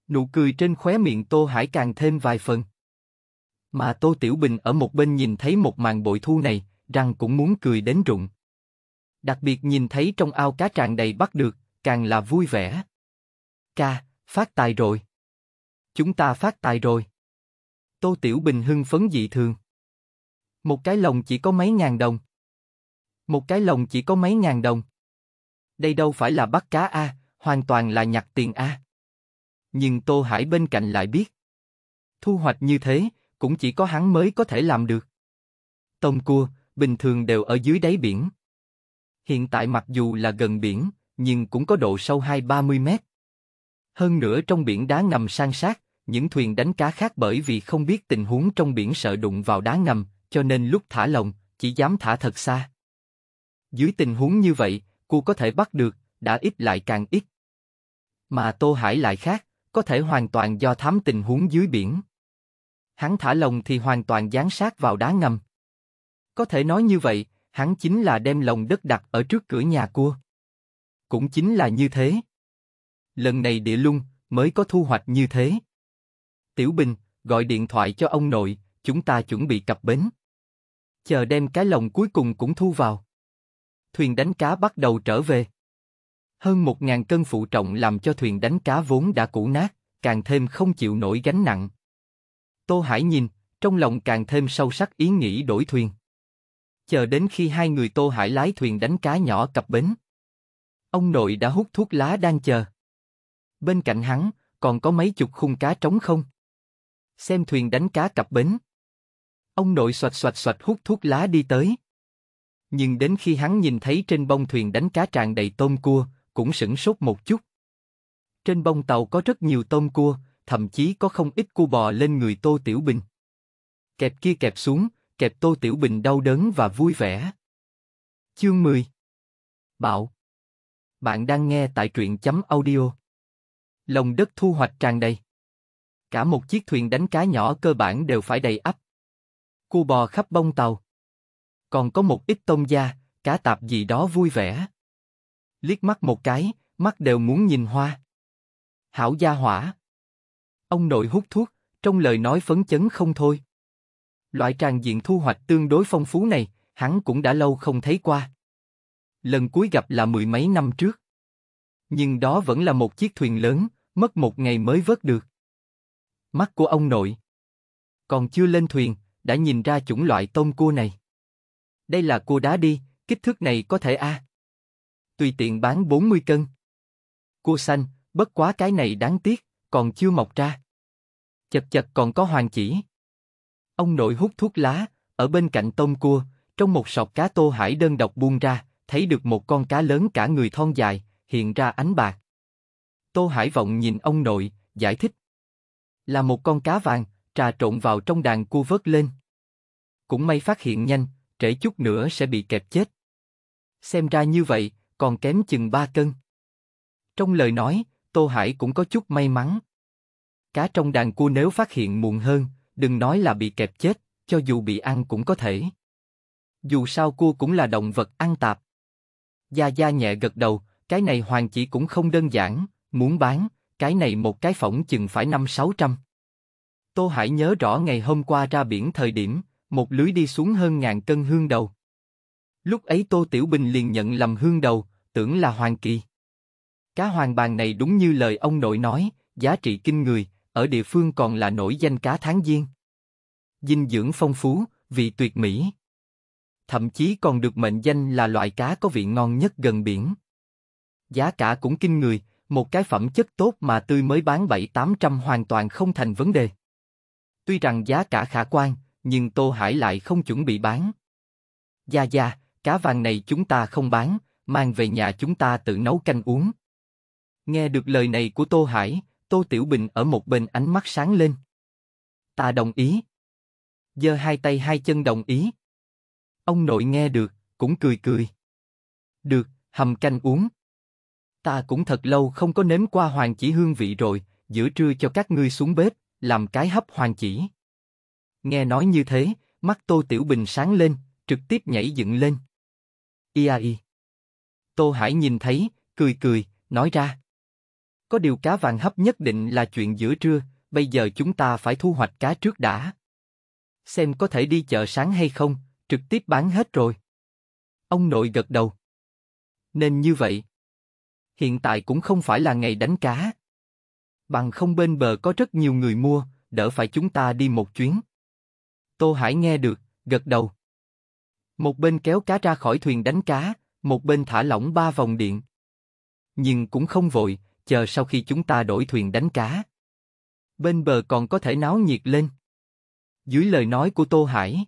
Nụ cười trên khóe miệng Tô Hải càng thêm vài phần. Mà Tô Tiểu Bình ở một bên nhìn thấy một màn bội thu này, răng cũng muốn cười đến rụng. Đặc biệt nhìn thấy trong ao cá tràn đầy bắt được, càng là vui vẻ. Ca, phát tài rồi. Chúng ta phát tài rồi. Tô Tiểu Bình hưng phấn dị thường. Một cái lồng chỉ có mấy ngàn đồng. Một cái lồng chỉ có mấy ngàn đồng. Đây đâu phải là bắt cá A, hoàn toàn là nhặt tiền A. Nhưng Tô Hải bên cạnh lại biết. Thu hoạch như thế, cũng chỉ có hắn mới có thể làm được. Tôm cua, bình thường đều ở dưới đáy biển. Hiện tại mặc dù là gần biển, nhưng cũng có độ sâu 2-30 mét. Hơn nữa trong biển đá ngầm san sát, những thuyền đánh cá khác bởi vì không biết tình huống trong biển sợ đụng vào đá ngầm, cho nên lúc thả lồng, chỉ dám thả thật xa. Dưới tình huống như vậy, cô có thể bắt được, đã ít lại càng ít. Mà Tô Hải lại khác, có thể hoàn toàn do thám tình huống dưới biển. Hắn thả lồng thì hoàn toàn dán sát vào đá ngầm. Có thể nói như vậy, hắn chính là đem lồng đất đặt ở trước cửa nhà cua. Cũng chính là như thế. Lần này địa lung mới có thu hoạch như thế. Tiểu Bình, gọi điện thoại cho ông nội, chúng ta chuẩn bị cập bến. Chờ đem cái lồng cuối cùng cũng thu vào. Thuyền đánh cá bắt đầu trở về. Hơn một ngàn cân phụ trọng làm cho thuyền đánh cá vốn đã cũ nát, càng thêm không chịu nổi gánh nặng. Tô Hải nhìn, trong lòng càng thêm sâu sắc ý nghĩ đổi thuyền. Chờ đến khi hai người Tô Hải lái thuyền đánh cá nhỏ cập bến. Ông nội đã hút thuốc lá đang chờ. Bên cạnh hắn, còn có mấy chục khung cá trống không? xem thuyền đánh cá cập bến. Ông nội xoạch xoạch xoạch hút thuốc lá đi tới. Nhưng đến khi hắn nhìn thấy trên bông thuyền đánh cá tràn đầy tôm cua, cũng sửng sốt một chút. Trên bông tàu có rất nhiều tôm cua, thậm chí có không ít cua bò lên người Tô Tiểu Bình. Kẹp kia kẹp xuống, kẹp Tô Tiểu Bình đau đớn và vui vẻ. Chương 10 Bạo Bạn đang nghe tại truyện chấm audio. Lòng đất thu hoạch tràn đầy. Cả một chiếc thuyền đánh cá nhỏ cơ bản đều phải đầy ắp. Cua bò khắp bông tàu. Còn có một ít tôm da, cá tạp gì đó vui vẻ. Liếc mắt một cái, mắt đều muốn nhìn hoa. Hảo gia hỏa. Ông nội hút thuốc, trong lời nói phấn chấn không thôi. Loại tràng diện thu hoạch tương đối phong phú này, hắn cũng đã lâu không thấy qua. Lần cuối gặp là mười mấy năm trước. Nhưng đó vẫn là một chiếc thuyền lớn, mất một ngày mới vớt được. Mắt của ông nội. Còn chưa lên thuyền, đã nhìn ra chủng loại tôm cua này. Đây là cua đá đi, kích thước này có thể a. À. Tùy tiện bán 40 cân. Cua xanh, bất quá cái này đáng tiếc, còn chưa mọc ra. Chật chật còn có hoàng chỉ. Ông nội hút thuốc lá, ở bên cạnh tôm cua, trong một sọt cá tô hải đơn độc buông ra, thấy được một con cá lớn cả người thon dài, hiện ra ánh bạc. Tô Hải Vọng nhìn ông nội, giải thích, là một con cá vàng, trà trộn vào trong đàn cua vớt lên. Cũng may phát hiện nhanh, trễ chút nữa sẽ bị kẹp chết. Xem ra như vậy, còn kém chừng ba cân. Trong lời nói, Tô Hải cũng có chút may mắn. Cá trong đàn cua nếu phát hiện muộn hơn, đừng nói là bị kẹp chết, cho dù bị ăn cũng có thể. Dù sao cua cũng là động vật ăn tạp. Gia Gia nhẹ gật đầu, cái này hoàng chỉ cũng không đơn giản, muốn bán, cái này một cái phỏng chừng phải năm sáu trăm. Tô Hải nhớ rõ ngày hôm qua ra biển thời điểm, một lưới đi xuống hơn ngàn cân hương đầu. Lúc ấy Tô Tiểu Bình liền nhận lầm hương đầu, tưởng là hoàng kỳ. Cá hoàng bàn này đúng như lời ông nội nói, giá trị kinh người, ở địa phương còn là nổi danh cá tháng giêng. Dinh dưỡng phong phú, vị tuyệt mỹ. Thậm chí còn được mệnh danh là loại cá có vị ngon nhất gần biển. Giá cả cũng kinh người, một cái phẩm chất tốt mà tươi mới bán 7-800 hoàn toàn không thành vấn đề. Tuy rằng giá cả khả quan, nhưng Tô Hải lại không chuẩn bị bán. Gia Gia, cá vàng này chúng ta không bán, mang về nhà chúng ta tự nấu canh uống. Nghe được lời này của Tô Hải, Tô Tiểu Bình ở một bên ánh mắt sáng lên. Ta đồng ý. Giơ hai tay hai chân đồng ý. Ông nội nghe được, cũng cười cười. Được, hầm canh uống. Ta cũng thật lâu không có nếm qua hoàng chỉ hương vị rồi, giữa trưa cho các ngươi xuống bếp, làm cái hấp hoàng chỉ. Nghe nói như thế, mắt Tô Tiểu Bình sáng lên, trực tiếp nhảy dựng lên. Ia y. Tô Hải nhìn thấy, cười cười, nói ra. Có điều cá vàng hấp nhất định là chuyện giữa trưa, bây giờ chúng ta phải thu hoạch cá trước đã. Xem có thể đi chợ sáng hay không, trực tiếp bán hết rồi. Ông nội gật đầu. Nên như vậy, hiện tại cũng không phải là ngày đánh cá. Bằng không bên bờ có rất nhiều người mua, đỡ phải chúng ta đi một chuyến. Tô Hải nghe được, gật đầu. Một bên kéo cá ra khỏi thuyền đánh cá, một bên thả lỏng ba vòng điện. Nhưng cũng không vội, chờ sau khi chúng ta đổi thuyền đánh cá. Bên bờ còn có thể náo nhiệt lên. Dưới lời nói của Tô Hải.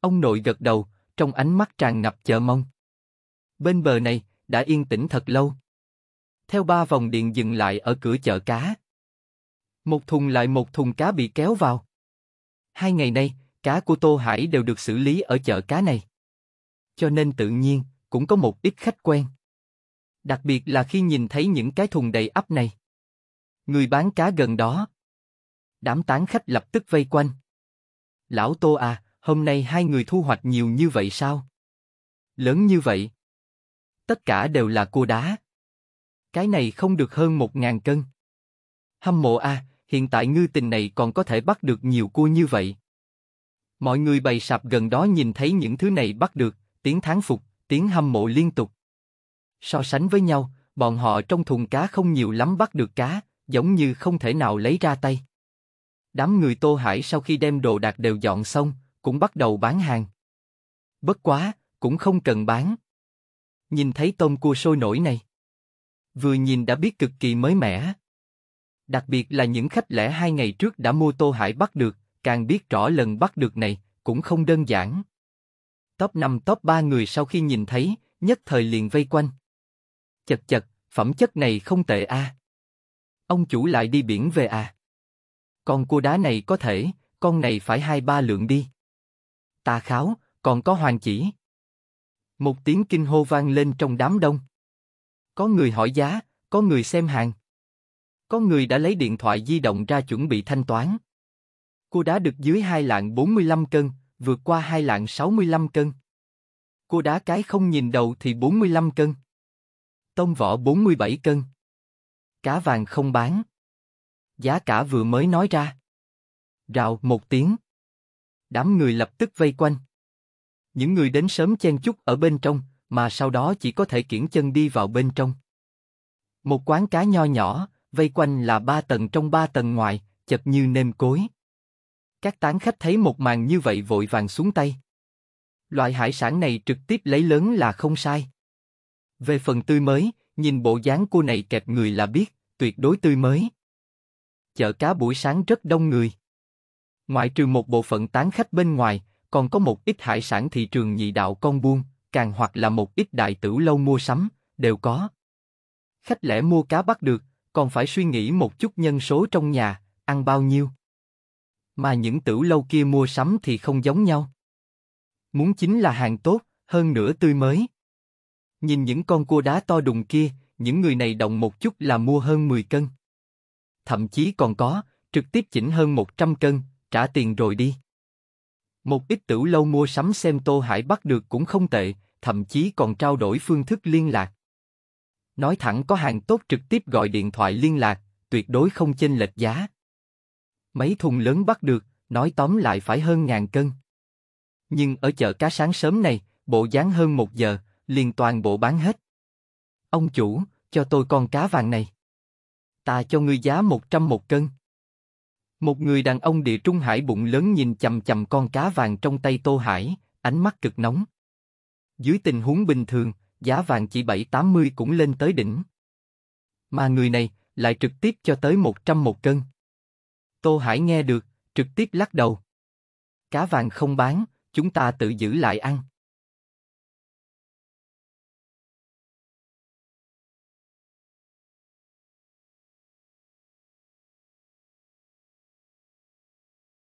Ông nội gật đầu, trong ánh mắt tràn ngập chờ mong. Bên bờ này, đã yên tĩnh thật lâu theo ba vòng điện dừng lại ở cửa chợ cá. Một thùng lại một thùng cá bị kéo vào. Hai ngày nay, cá của Tô Hải đều được xử lý ở chợ cá này. Cho nên tự nhiên, cũng có một ít khách quen. Đặc biệt là khi nhìn thấy những cái thùng đầy ắp này. Người bán cá gần đó. Đám tán khách lập tức vây quanh. Lão Tô à, hôm nay hai người thu hoạch nhiều như vậy sao? Lớn như vậy. Tất cả đều là cua đá. Cái này không được hơn một ngàn cân. Hâm mộ a, hiện tại ngư tình này còn có thể bắt được nhiều cua như vậy. Mọi người bày sạp gần đó nhìn thấy những thứ này bắt được, tiếng thán phục, tiếng hâm mộ liên tục. So sánh với nhau, bọn họ trong thùng cá không nhiều lắm bắt được cá, giống như không thể nào lấy ra tay. Đám người Tô Hải sau khi đem đồ đạc đều dọn xong, cũng bắt đầu bán hàng. Bất quá, cũng không cần bán. Nhìn thấy tôm cua sôi nổi này vừa nhìn đã biết cực kỳ mới mẻ. Đặc biệt là những khách lẻ hai ngày trước đã mua Tô Hải bắt được, càng biết rõ lần bắt được này cũng không đơn giản. Top 5 top 3 người sau khi nhìn thấy, nhất thời liền vây quanh. Chật chật, phẩm chất này không tệ a. À. Ông chủ lại đi biển về à. Còn cua đá này có thể, con này phải hai ba lượng đi. Ta kháo, còn có hoàng chỉ. Một tiếng kinh hô vang lên trong đám đông. Có người hỏi giá, có người xem hàng. Có người đã lấy điện thoại di động ra chuẩn bị thanh toán. Cô đá được dưới hai lạng 45 cân, vượt qua hai lạng 65 cân. Cô đá cái không nhìn đầu thì 45 cân. Tông vỏ 47 cân. Cá vàng không bán. Giá cả vừa mới nói ra. Rào một tiếng. Đám người lập tức vây quanh. Những người đến sớm chen chúc ở bên trong, mà sau đó chỉ có thể kiển chân đi vào bên trong. Một quán cá nho nhỏ, vây quanh là ba tầng trong ba tầng ngoài, chật như nêm cối. Các tán khách thấy một màn như vậy vội vàng xuống tay. Loại hải sản này trực tiếp lấy lớn là không sai. Về phần tươi mới, nhìn bộ dáng cô này kẹp người là biết, tuyệt đối tươi mới. Chợ cá buổi sáng rất đông người. Ngoại trừ một bộ phận tán khách bên ngoài, còn có một ít hải sản thị trường nhị đạo con buông càng hoặc là một ít đại tử lâu mua sắm, đều có. Khách lẻ mua cá bắt được, còn phải suy nghĩ một chút nhân số trong nhà, ăn bao nhiêu. Mà những tử lâu kia mua sắm thì không giống nhau. Muốn chính là hàng tốt, hơn nữa tươi mới. Nhìn những con cua đá to đùng kia, những người này động một chút là mua hơn 10 cân. Thậm chí còn có, trực tiếp chỉnh hơn 100 cân, trả tiền rồi đi. Một ít tử lâu mua sắm xem Tô Hải bắt được cũng không tệ, thậm chí còn trao đổi phương thức liên lạc. Nói thẳng có hàng tốt trực tiếp gọi điện thoại liên lạc, tuyệt đối không chênh lệch giá. Mấy thùng lớn bắt được, nói tóm lại phải hơn ngàn cân. Nhưng ở chợ cá sáng sớm này, bộ dáng hơn một giờ, liền toàn bộ bán hết. Ông chủ, cho tôi con cá vàng này. Ta cho ngươi giá một trăm một cân. Một người đàn ông địa trung hải bụng lớn nhìn chầm chầm con cá vàng trong tay Tô Hải, ánh mắt cực nóng. Dưới tình huống bình thường, giá vàng chỉ 7-80 cũng lên tới đỉnh. Mà người này lại trực tiếp cho tới 100 một cân. Tô Hải nghe được, trực tiếp lắc đầu. Cá vàng không bán, chúng ta tự giữ lại ăn.